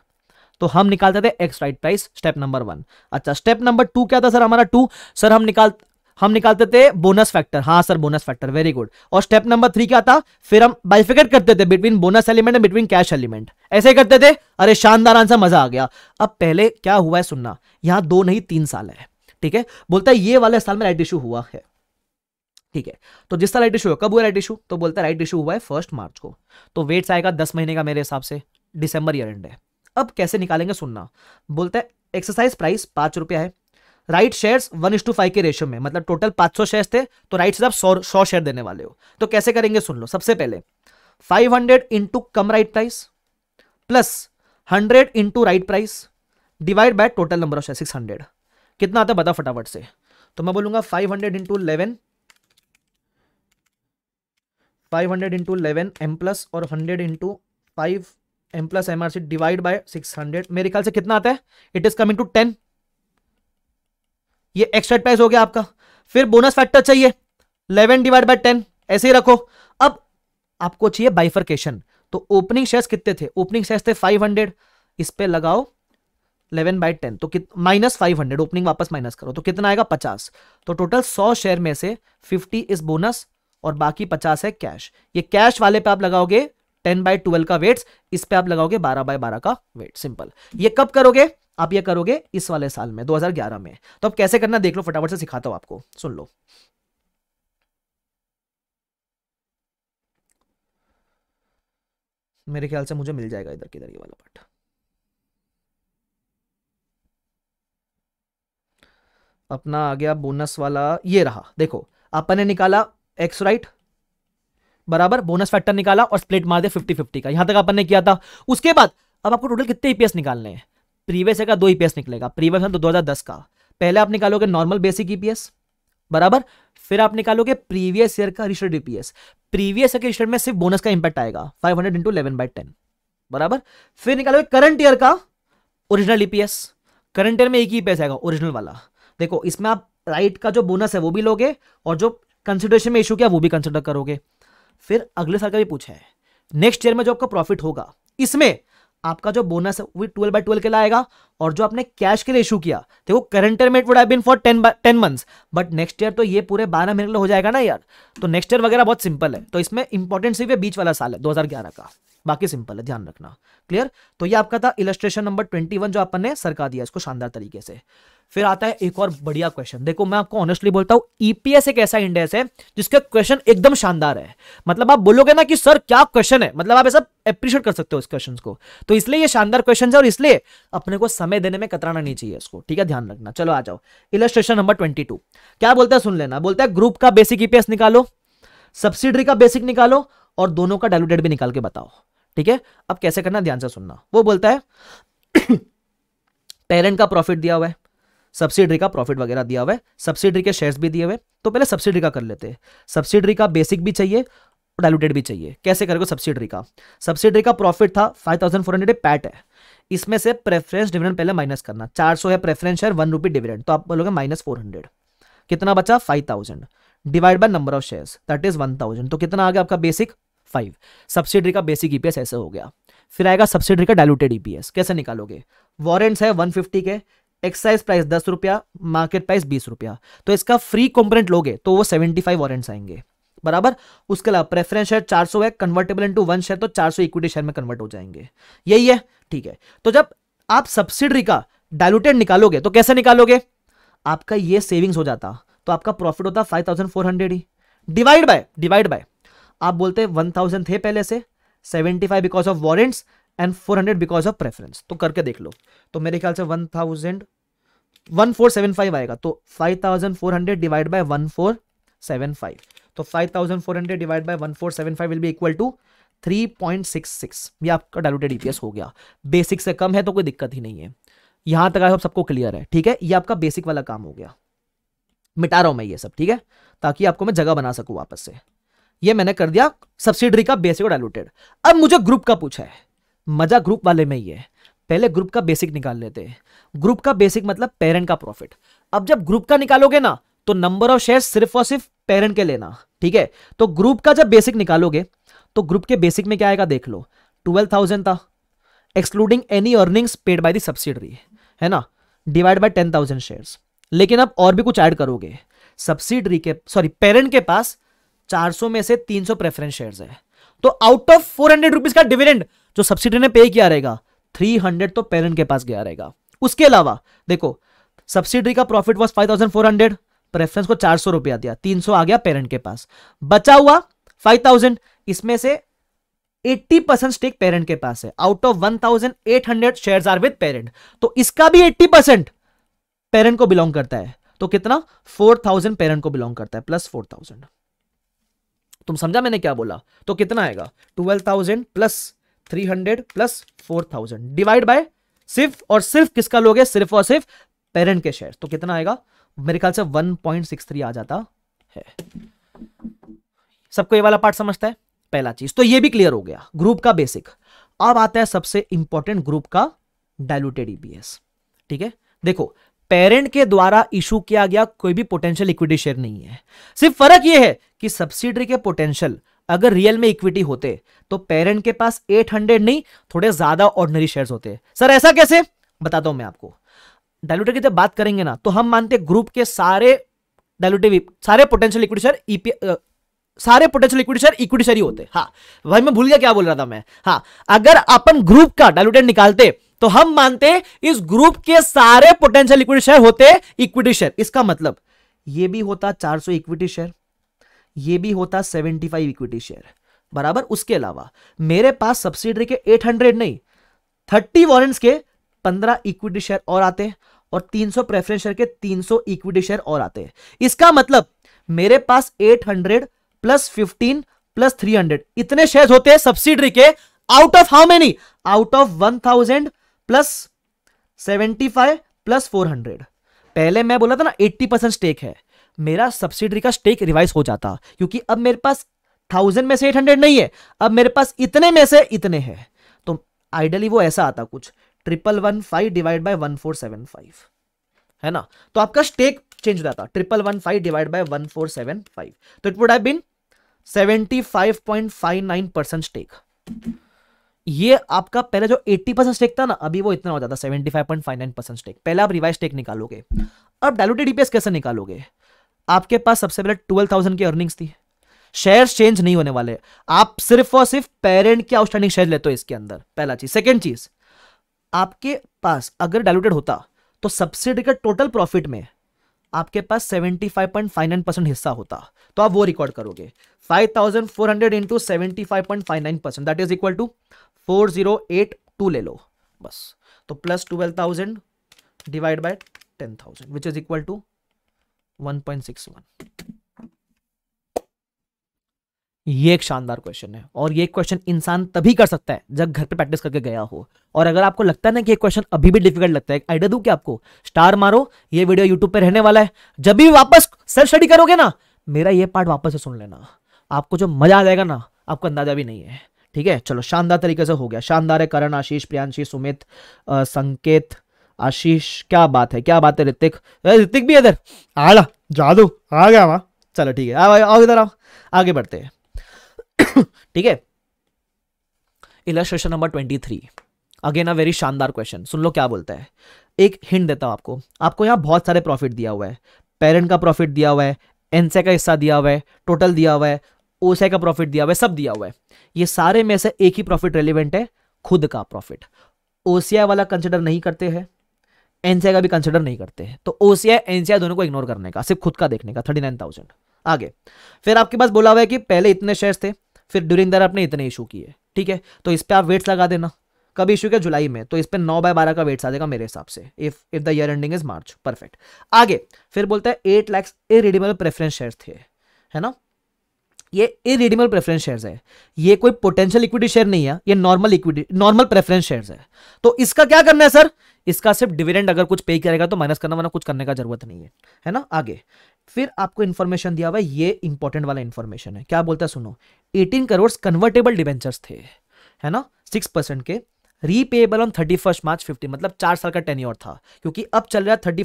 तो हम निकालते थे ex right price step number one अच्छा स्टेप नंबर टू क्या था सर हमारा टू सर हम निकाल हम निकालते थे बोनस फैक्टर हाँ sir bonus factor very good और स्टेप नंबर थ्री क्या था फिर हम बाइफिकेट करते थे between bonus element and between cash element ऐसे करते थे अरे शानदार आंसर मजा आ गया अब पहले क्या हुआ है सुनना यहां दो नहीं तीन साल है ठीक है बोलता है ये वाले साल में राइट इशू हुआ है ठीक है तो जिस साल राइट इशू कब हुआ राइट इशू तो बोलता है राइट इशू हुआ है फर्स्ट मार्च को तो वेट्स आएगा दस महीने का मेरे हिसाब से दिसंबर ईयर एंड है अब कैसे निकालेंगे सुनना बोलता है एक्सरसाइज प्राइस पांच रुपया है right shares one is to five के रेशियो में मतलब टोटल पांच सौ शेयर थे तो राइट से आप सौ सौ शेयर देने वाले हो तो कैसे करेंगे सुन लो सबसे पहले five hundred into cum right price plus hundred into right price divide by total number of share hundred कितना आता है बता फटाफट से तो मैं बोलूंगा five hundred into eleven five hundred into eleven M plus और hundred into five M plus M R C divide by six hundred मेरे ख्याल से कितना आता है it is coming to ten ये एक्स्ट्रा प्राइस हो गया आपका फिर बोनस फैक्टर चाहिए इलेवन डिवाइड बाय टेन ऐसे ही रखो अब आपको चाहिए बाइफरकेशन तो ओपनिंग शेयर्स कितने थे ओपनिंग शेयर्स थे 500 इस पे लगाओ 11 बाई टेन तो माइनस 500 ओपनिंग वापस माइनस करो तो कितना आएगा 50 तो टोटल 100 शेयर में से 50 इस बोनस और बाकी 50 है कैश ये कैश वाले पे आप लगाओगे 10 बाय ट्वेल्व का वेट्स इस पे आप लगाओगे 12 बाय 12 का वेट सिंपल ये कब करोगे आप ये करोगे इस वाले साल में 2011 में तो अब कैसे करना देख लो फटाफट से सिखाता हूं आपको सुन लो मेरे ख्याल से मुझे मिल जाएगा इधर किधर ये वाला पार्ट अपना आ गया बोनस वाला ये रहा देखो अपन ने निकाला एक्स राइट बराबर बोनस फैक्टर निकाला और स्प्लिट मार दिया फिफ्टी फिफ्टी का यहां तक अपन ने किया था उसके बाद अब आपको टोटल कितने ईपीएस e निकालने हैं प्रीवियस का दो ईपीएस e निकलेगा प्रीवियस है तो 2010 का पहले आप निकालोगे नॉर्मल बेसिक ईपीएस बराबर फिर आप निकालोगे प्रीवियस ईयर का रिस्टर्ड ईपीएस प्रीवियस ईयर के रिस्टर्ड में सिर्फ बोनस का इंपैक्ट आएगा 500 hundred into eleven by ten बराबर फिर निकालोगे करंट ईयर का ओरिजिनल ईपीएस करंट ईयर में एक ही ईपीएस e आएगा ओरिजिनल वाला देखो इसमें आप राइट का जो बोनस है वो भी लोगे और जो कंसिडरेशन में इशू किया वो भी कंसिडर करोगे फिर अगले साल का भी पूछा है नेक्स्ट ईयर में जो आपका प्रॉफिट होगा इसमें आपका जो बोनस है वो ट्वेल्व बाई ट्वेल्व के लाएगा और जो आपने कैश के लिए इशू किया देखो करंट ईयर में would have been for ten ten months but next year तो ये पूरे बारह महीने हो जाएगा ना यार तो नेक्स्ट ईयर वगैरह बहुत सिंपल है तो इसमें इंपॉर्टेंट सिर्फ बीच वाला साल है दो का बाकी सिंपल है ध्यान रखना क्लियर तो ये आपका था इलस्ट्रेशन नंबर ट्वेंटी जो आपने सरका दिया इसको शानदार तरीके से फिर आता है एक और बढ़िया क्वेश्चन देखो मैं आपको ऑनेस्टली बोलता हूं ईपीएस e एक ऐसा इंडेक्स है जिसका क्वेश्चन एकदम शानदार है मतलब आप बोलोगे ना कि सर क्या क्वेश्चन है मतलब आप ऐसा अप्रिशिएट कर सकते हो इस क्वेश्चन को तो इसलिए ये शानदार क्वेश्चन है और इसलिए अपने को समय देने में कतराना नहीं चाहिए इसको ठीक है ध्यान रखना चलो आ जाओ इलस्ट्रेशन नंबर ट्वेंटी क्या बोलता है सुन लेना बोलता है ग्रुप का बेसिक ईपीएस e निकालो सब्सिडरी का बेसिक निकालो और दोनों का डायलूटेड भी निकाल के बताओ ठीक है अब कैसे करना ध्यान से सुनना वो बोलता है पेरेंट का प्रॉफिट दिया हुआ है सब्सिडी का प्रॉफिट वगैरह दिया हुआ है सब्सिडी के शेयर्स भी दिए हुए तो पहले सब्सिडी का कर लेते हैं सब्सिडी का बेसिक भी चाहिए डायलूटेड भी चाहिए कैसे करेगा सब्सिडी का सब्सिडी का प्रॉफिट था फाइव पैट है इसमें से प्रेफरेंस डिविडेंड पहले माइनस करना चार है preference share one rupee dividend तो आप बोलोगे माइनस फोर कितना बचा five divide by number of shares that is one thousand तो कितना आ गया आपका बेसिक फाइव सब्सिडी का बेसिक ईपीएस e ऐसे हो गया फिर आएगा सब्सिडी का डायलूटेड ईपीएस e कैसे निकालोगे वारंट्स है 150 के एक्साइज प्राइस दस रुपया मार्केट प्राइस बीस रुपया तो इसका फ्री कॉम्पोनेंट लोगे तो वो सेवेंटी फाइव ऑरेंट्स आएंगे बराबर उसके अलावा प्रेफरेंस शेयर सौ है कन्वर्टेबल इंटू वन शेयर तो सौ इक्विटी शेयर में कन्वर्ट हो जाएंगे यही है ठीक है तो जब आप सब्सिडरी का डायलूटेड निकालोगे तो कैसे निकालोगे आपका ये सेविंग्स हो जाता तो आपका प्रॉफिट होता फाइव थाउजेंड फोर हंड्रेड ही डिवाइड बाय डिवाइड बाय आप बोलते वन थाउजेंड थे पहले से seventy five because of warrants and four hundred because of preference तो करके देख लो तो मेरे ख्याल से one thousand one four seven five आएगा तो five thousand four hundred divide by one four seven five तो five thousand four hundred divide by one four seven five will be equal to three point six six ये आपका diluted EPS हो गया basic से कम है तो कोई दिक्कत ही नहीं है यहां तक आप सबको क्लियर है ठीक है ये आपका बेसिक वाला काम हो गया मिटा रहा हूं मैं ये सब ठीक है ताकि आपको मैं जगह बना सकूं वापस से ये मैंने कर दिया सब्सिडरी का बेसिक और डायलूटेड अब मुझे ग्रुप का पूछा है मज़ा ग्रुप वाले में ही है पहले ग्रुप का बेसिक निकाल लेते हैं ग्रुप का बेसिक मतलब पेरेंट का प्रॉफिट अब जब ग्रुप का निकालोगे ना तो नंबर ऑफ शेयर सिर्फ और सिर्फ पेरेंट के लेना ठीक है तो ग्रुप का जब बेसिक निकालोगे तो ग्रुप के बेसिक में क्या आएगा देख लो ट्वेल्व थाउजेंड था excluding any earnings paid by the subsidiary है ना divide by ten thousand share लेकिन अब और भी कुछ ऐड करोगे सब्सिडरी के सॉरी पेरेंट के पास 400 में से 300 प्रेफरेंस शेयर है तो out of four hundred rupees का डिविडेंड जो सब्सिडी ने पे किया रहेगा 300 तो पेरेंट के पास गया रहेगा उसके अलावा देखो सब्सिडी का प्रॉफिट वॉज 5400 प्रेफरेंस को चार सौ रुपया दिया 300 आ गया पेरेंट के पास बचा हुआ 5000 इसमें से 80 परसेंट स्टेक पेरेंट के पास है out of 1800 shares are with parent तो इसका भी 80 परसेंट पेरेंट को बिलोंग करता है तो कितना 4000 पेरेंट को बिलोंग करता है प्लस 4000 तुम समझा मैंने क्या बोला तो कितना आएगा 12000 plus three hundred plus four thousand divide by सिर्फ और सिर्फ किसका लोगे सिर्फ और सिर्फ पेरेंट के शेयर तो कितना आएगा मेरे ख्याल से वन पॉइंट सिक्स थ्री आ जाता है सबको ये वाला पार्ट समझता है पहला चीज तो ये भी क्लियर हो गया ग्रुप का बेसिक अब आता है सबसे इंपॉर्टेंट ग्रुप का डायलूटेड ईपीएस e ठीक है देखो पेरेंट के द्वारा इशू किया गया कोई भी पोटेंशियल इक्विटी शेयर नहीं है सिर्फ फर्क यह है कि सब्सिडरी के पोटेंशियल अगर रियल में इक्विटी होते तो पेरेंट के पास 800 नहीं थोड़े ज्यादा ऑर्डनरी शेयर्स होते सर ऐसा कैसे बताता हूं मैं आपको डायलूटर की जब बात करेंगे ना तो हम मानते ग्रुप के सारे डायलूटे सारे पोटेंशियल इक्विटी शेयर ईपी सारे potential equity share equity share ही होते हाँ भाई मैं भूल गया क्या बोल रहा था मैं हाँ अगर अपन ग्रुप का डायलूटेड निकालते तो हम मानते इस ग्रुप के सारे पोटेंशियल इक्विटी शेयर होते इक्विटी शेयर इसका मतलब ये भी होता 400 इक्विटी शेयर ये भी होता 75 इक्विटी शेयर बराबर उसके अलावा मेरे पास सब्सिडरी के 800 नहीं 30 वॉरेंट्स के 15 इक्विटी शेयर और आते और 300 प्रेफरेंस शेयर के 300 इक्विटी शेयर और आते इसका मतलब मेरे पास 800 प्लस 15 प्लस 300 इतने शेयर होते हैं सब्सिडरी के out of how many out of 1000 plus 75 plus 400 पहले मैं बोला था ना 80 परसेंट स्टेक है मेरा सब्सिडरी का स्टेक रिवाइज हो जाता क्योंकि अब मेरे पास थाउजेंड में से एट हंड्रेड नहीं है अब मेरे पास इतने में से इतने हैं तो आइडली वो ऐसा आता कुछ triple one five divide by one four seven five है ना तो आपका स्टेक चेंज हो जाता triple one five divide by one four seven five तो इट वुड है स्टेक ये आपका पहले जो 80 परसेंट स्टेक था ना अभी वो इतना हो जाता 75.59 परसेंट स्टेक पहले आप रिवाइज स्टेक निकालोगे अब डायलूटेड डीपीएस कैसे निकालोगे आपके पास सबसे पहले ट्वेल्व थाउजेंड की अर्निंग्स थी शेयर चेंज नहीं होने वाले आप सिर्फ और सिर्फ पेरेंट के आउटस्टैंडिंग शेयर लेते हो इसके अंदर पहला चीज सेकेंड चीज आपके पास अगर डायलूटेड होता तो सब्सिडी का टोटल प्रॉफिट में आपके पास नाइन परसेंट हिस्सा होता तो आप वो रिकॉर्ड करोगे five thousand four hundred into seventy percent that is equal to two two लो बस तो plus thousand divide by thousand which is equal to 1.61 ये एक शानदार क्वेश्चन है और ये क्वेश्चन इंसान तभी कर सकता है जब घर पे प्रैक्टिस करके गया हो और अगर आपको लगता है ना कि ये क्वेश्चन अभी भी डिफिकल्ट लगता है आइडिया दू क्या आपको स्टार मारो ये वीडियो यूट्यूब पे रहने वाला है जब भी वापस सेल्फ स्टडी करोगे ना मेरा ये पार्ट वापस से सुन लेना आपको जो मजा आ जाएगा ना आपको अंदाजा भी नहीं है ठीक है चलो शानदार तरीके से हो गया शानदार है करण आशीष प्रियांशी सुमित संकेत आशीष क्या बात है क्या बात है ऋतिक ऋतिक भी इधर आला जादू आ गया वहाँ चलो ठीक है आओ आओ इधर आओ आगे बढ़ते हैं ठीक है illustration number twenty three again a very शानदार क्वेश्चन सुन लो क्या बोलता है एक हिंट देता हूं आपको आपको यहां बहुत सारे प्रॉफिट दिया हुआ है पेरेंट का प्रॉफिट दिया हुआ है एनसे का हिस्सा दिया हुआ है टोटल दिया हुआ है ओसे का प्रॉफिट दिया हुआ है सब दिया हुआ है ये सारे में से एक ही प्रॉफिट रेलिवेंट है खुद का प्रॉफिट ओसीआई वाला कंसिडर नहीं करते हैं एनसीआई का भी कंसिडर नहीं करते हैं तो ओसीआई एनसीआई दोनों को इग्नोर करने का सिर्फ खुद का देखने का थर्टी नाइन थाउजेंड आगे फिर आपके पास बोला हुआ है कि पहले इतने शेयर थे फिर ड्यूरिंग दर आपने इतने इशू किए ठीक है तो इस पर आप वेट्स लगा देना कभी इशू किया जुलाई में तो इस पर नौ बाय बारह का वेट्स आ जाएगा मेरे हिसाब से if if the year ending is March perfect आगे फिर बोलते हैं eight lakhs a redeemable preference share थे है ना ये इरिडिमल प्रेफरेंस शेयर्स है ये कोई पोटेंशियल इक्विटी शेयर नहीं है ये normal equity normal preference shares है तो इसका क्या करना है सर इसका सिर्फ डिविडेंड अगर कुछ पे करेगा तो माइनस करना वाला कुछ करने का जरूरत नहीं है है ना आगे फिर आपको इन्फॉर्मेशन दिया हुआ है ये इंपॉर्टेंट वाला इन्फॉर्मेशन है क्या बोलता है सुनो 18 करोड़ कन्वर्टेबल डिवेंचर्स थे है ना सिक्स परसेंट के repayable on thirty first March fifty मतलब चार साल का टेन था क्योंकि अब चल रहा है थर्टी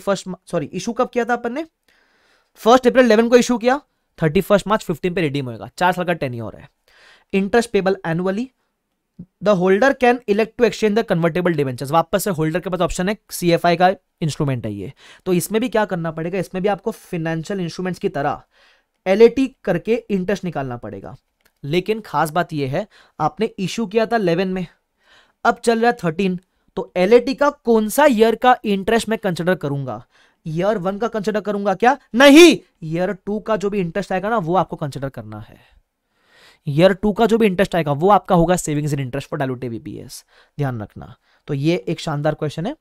सॉरी इशू कब किया था अपन ने फर्स्ट अप्रैल इलेवन को इशू किया थर्टी फर्स्ट मार्च फिफ्टीन पे रिडीम होगा चार साल का टेन्योर है interest payable annually the holder can elect to exchange the convertible debentures वापस से होल्डर के पास ऑप्शन है सी एफ आई का इंस्ट्रूमेंट है ये तो इसमें भी क्या करना पड़ेगा इसमें भी आपको फिनेंशियल इंस्ट्रूमेंट्स की तरह एल ए टी करके इंटरेस्ट निकालना पड़ेगा लेकिन खास बात यह है आपने इशू किया था इलेवन में अब चल रहा है थर्टीन तो एल ए टी का कौन सा ईयर का इंटरेस्ट मैं कंसिडर करूंगा ईयर वन का कंसिडर करूंगा क्या नहीं ईयर टू का जो भी इंटरेस्ट आएगा ना वो आपको कंसिडर करना है ईयर टू का जो भी इंटरेस्ट आएगा वो आपका होगा savings in interest for diluted BPS ध्यान रखना तो ये एक शानदार क्वेश्चन है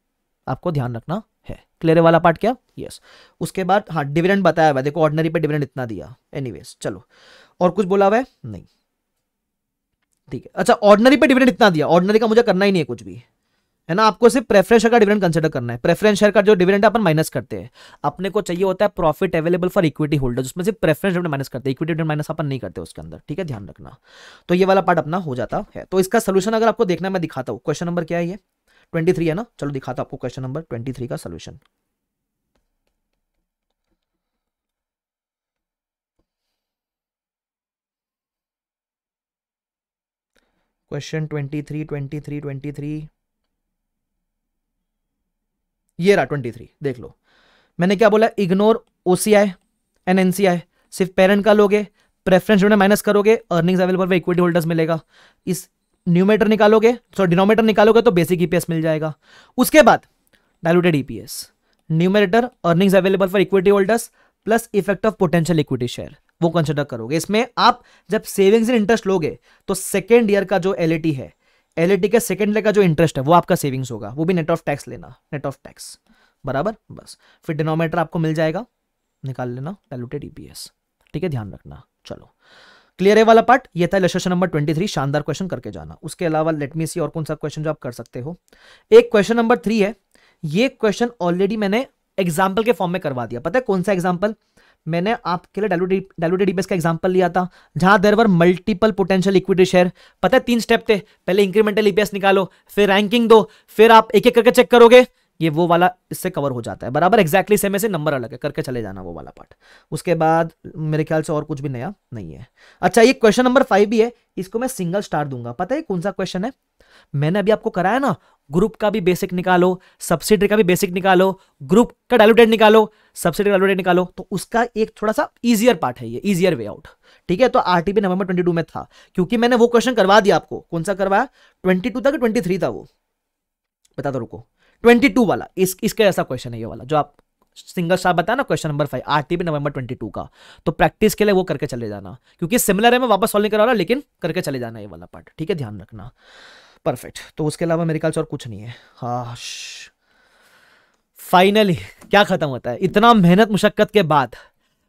आपको ध्यान रखना है क्लियर वाला पार्ट क्या यस yes. उसके बाद हाँ डिविडेंड बताया हुआ देखो ऑर्डनरी पे डिविडेंड इतना दिया एनीवेज चलो और कुछ बोला हुआ है नहीं ठीक है अच्छा ऑर्डनरी पे डिविडेंड इतना दिया ऑर्डनरी का मुझे करना ही नहीं है कुछ भी है ना आपको सिर्फ प्रेफरेंस शेयर का डिविडेंड कंसिडर करना है प्रेफरेंस शेयर का जो डिविडेंड अपन माइनस करते हैं अपने को चाहिए होता है profit available for equity holder उसमें सिर्फ प्रेफरेंस डिविडेंड माइनस करते हैं इक्विटी डिविडेंड माइनस अपन नहीं करते उसके अंदर ठीक है ध्यान रखना तो ये वाला पार्ट अपना हो जाता है तो इसका सोल्यूशन अगर आपको देखना मैं दिखाता हूँ क्वेश्चन नंबर क्या है ये ट्वेंटी है ना चलो दिखाता हूँ आपको क्वेश्चन नंबर ट्वेंटी का solution question twenty three twenty three twenty three ये रहा ट्वेंटी थ्री देख लो मैंने क्या बोला ignore O C I N N C I सिर्फ पेरेंट का लोगे प्रेफरेंस है माइनस करोगे earnings available for equity holders मिलेगा इस न्यूमेटर निकालोगे सॉरी डिनोमेटर निकालोगे तो बेसिक ईपीएस e मिल जाएगा उसके बाद diluted EPS numerator earnings available for equity holders plus effect of potential equity share वो कंसिडर करोगे इसमें आप जब सेविंग्स इन इंटरेस्ट लोगे तो सेकेंड ईयर का जो एल है एल का सेकेंड लेग का जो इंटरेस्ट है वो आपका सेविंग्स होगा वो भी नेट ऑफ टैक्स लेना नेट ऑफ टैक्स बराबर बस फिर डिनोमीटर आपको मिल जाएगा निकाल लेना डायलूटेड ईपीएस e ठीक है ध्यान रखना चलो क्लियर है वाला पार्ट ये था लेशन नंबर 23 शानदार क्वेश्चन करके जाना उसके अलावा लेट मी सी और कौन सा क्वेश्चन जो आप कर सकते हो एक क्वेश्चन नंबर थ्री है ये क्वेश्चन ऑलरेडी मैंने एग्जाम्पल के फॉर्म में करवा दिया पता है कौन सा एग्जाम्पल मैंने आपके लिए डायलूटेड ईपीएस का एग्जांपल लिया था जहां there were multiple potential equity share पता है तीन स्टेप थे पहले इंक्रीमेंटल ईपीएस e निकालो फिर रैंकिंग दो फिर आप एक एक करके चेक करोगे ये वो वाला इससे कवर हो जाता है बराबर एक्जैक्टली exactly सेम से नंबर अलग है करके चले जाना वो वाला पार्ट उसके बाद मेरे ख्याल से और कुछ भी नया नहीं है अच्छा ये क्वेश्चन नंबर फाइव भी है इसको मैं सिंगल स्टार दूंगा पता है कौन सा क्वेश्चन है मैंने अभी आपको कराया ना ग्रुप का भी बेसिक निकालो सब्सिडी का भी बेसिक निकालो ग्रुप का डायलूटेड निकालो सब्सिडी का डायलूटेड निकालो तो उसका एक थोड़ा सा इजियर पार्ट है ये इजियर वे आउट ठीक है तो आरटीपी नवंबर 22 में था क्योंकि मैंने वो क्वेश्चन करवा दिया आपको कौन सा करवाया 22 था कि 23 था वो बता दो रुको 22 वाला इस इसका ऐसा क्वेश्चन है ये वाला जो आप सिंगल साहब बताया ना question number five RTP November twenty two का तो प्रैक्टिस के लिए वो करके चले जाना क्योंकि सिमिलर है मैं वापस सॉल्व नहीं करा रहा लेकिन करके चले जाना ये वाला पार्ट ठीक है ध्यान रखना परफेक्ट तो उसके अलावा मेरे ख्याल से और कुछ नहीं है हाँ फाइनली क्या खत्म होता है इतना मेहनत मुशक्कत के बाद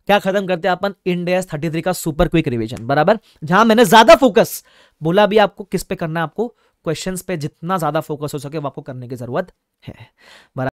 क्या खत्म करते हैं अपन इंडिया थर्टी थ्री का सुपर क्विक रिवीजन बराबर जहां मैंने ज्यादा फोकस बोला भी आपको किस पे करना है आपको क्वेश्चंस पे जितना ज्यादा फोकस हो सके वो आपको करने की जरूरत है बराबर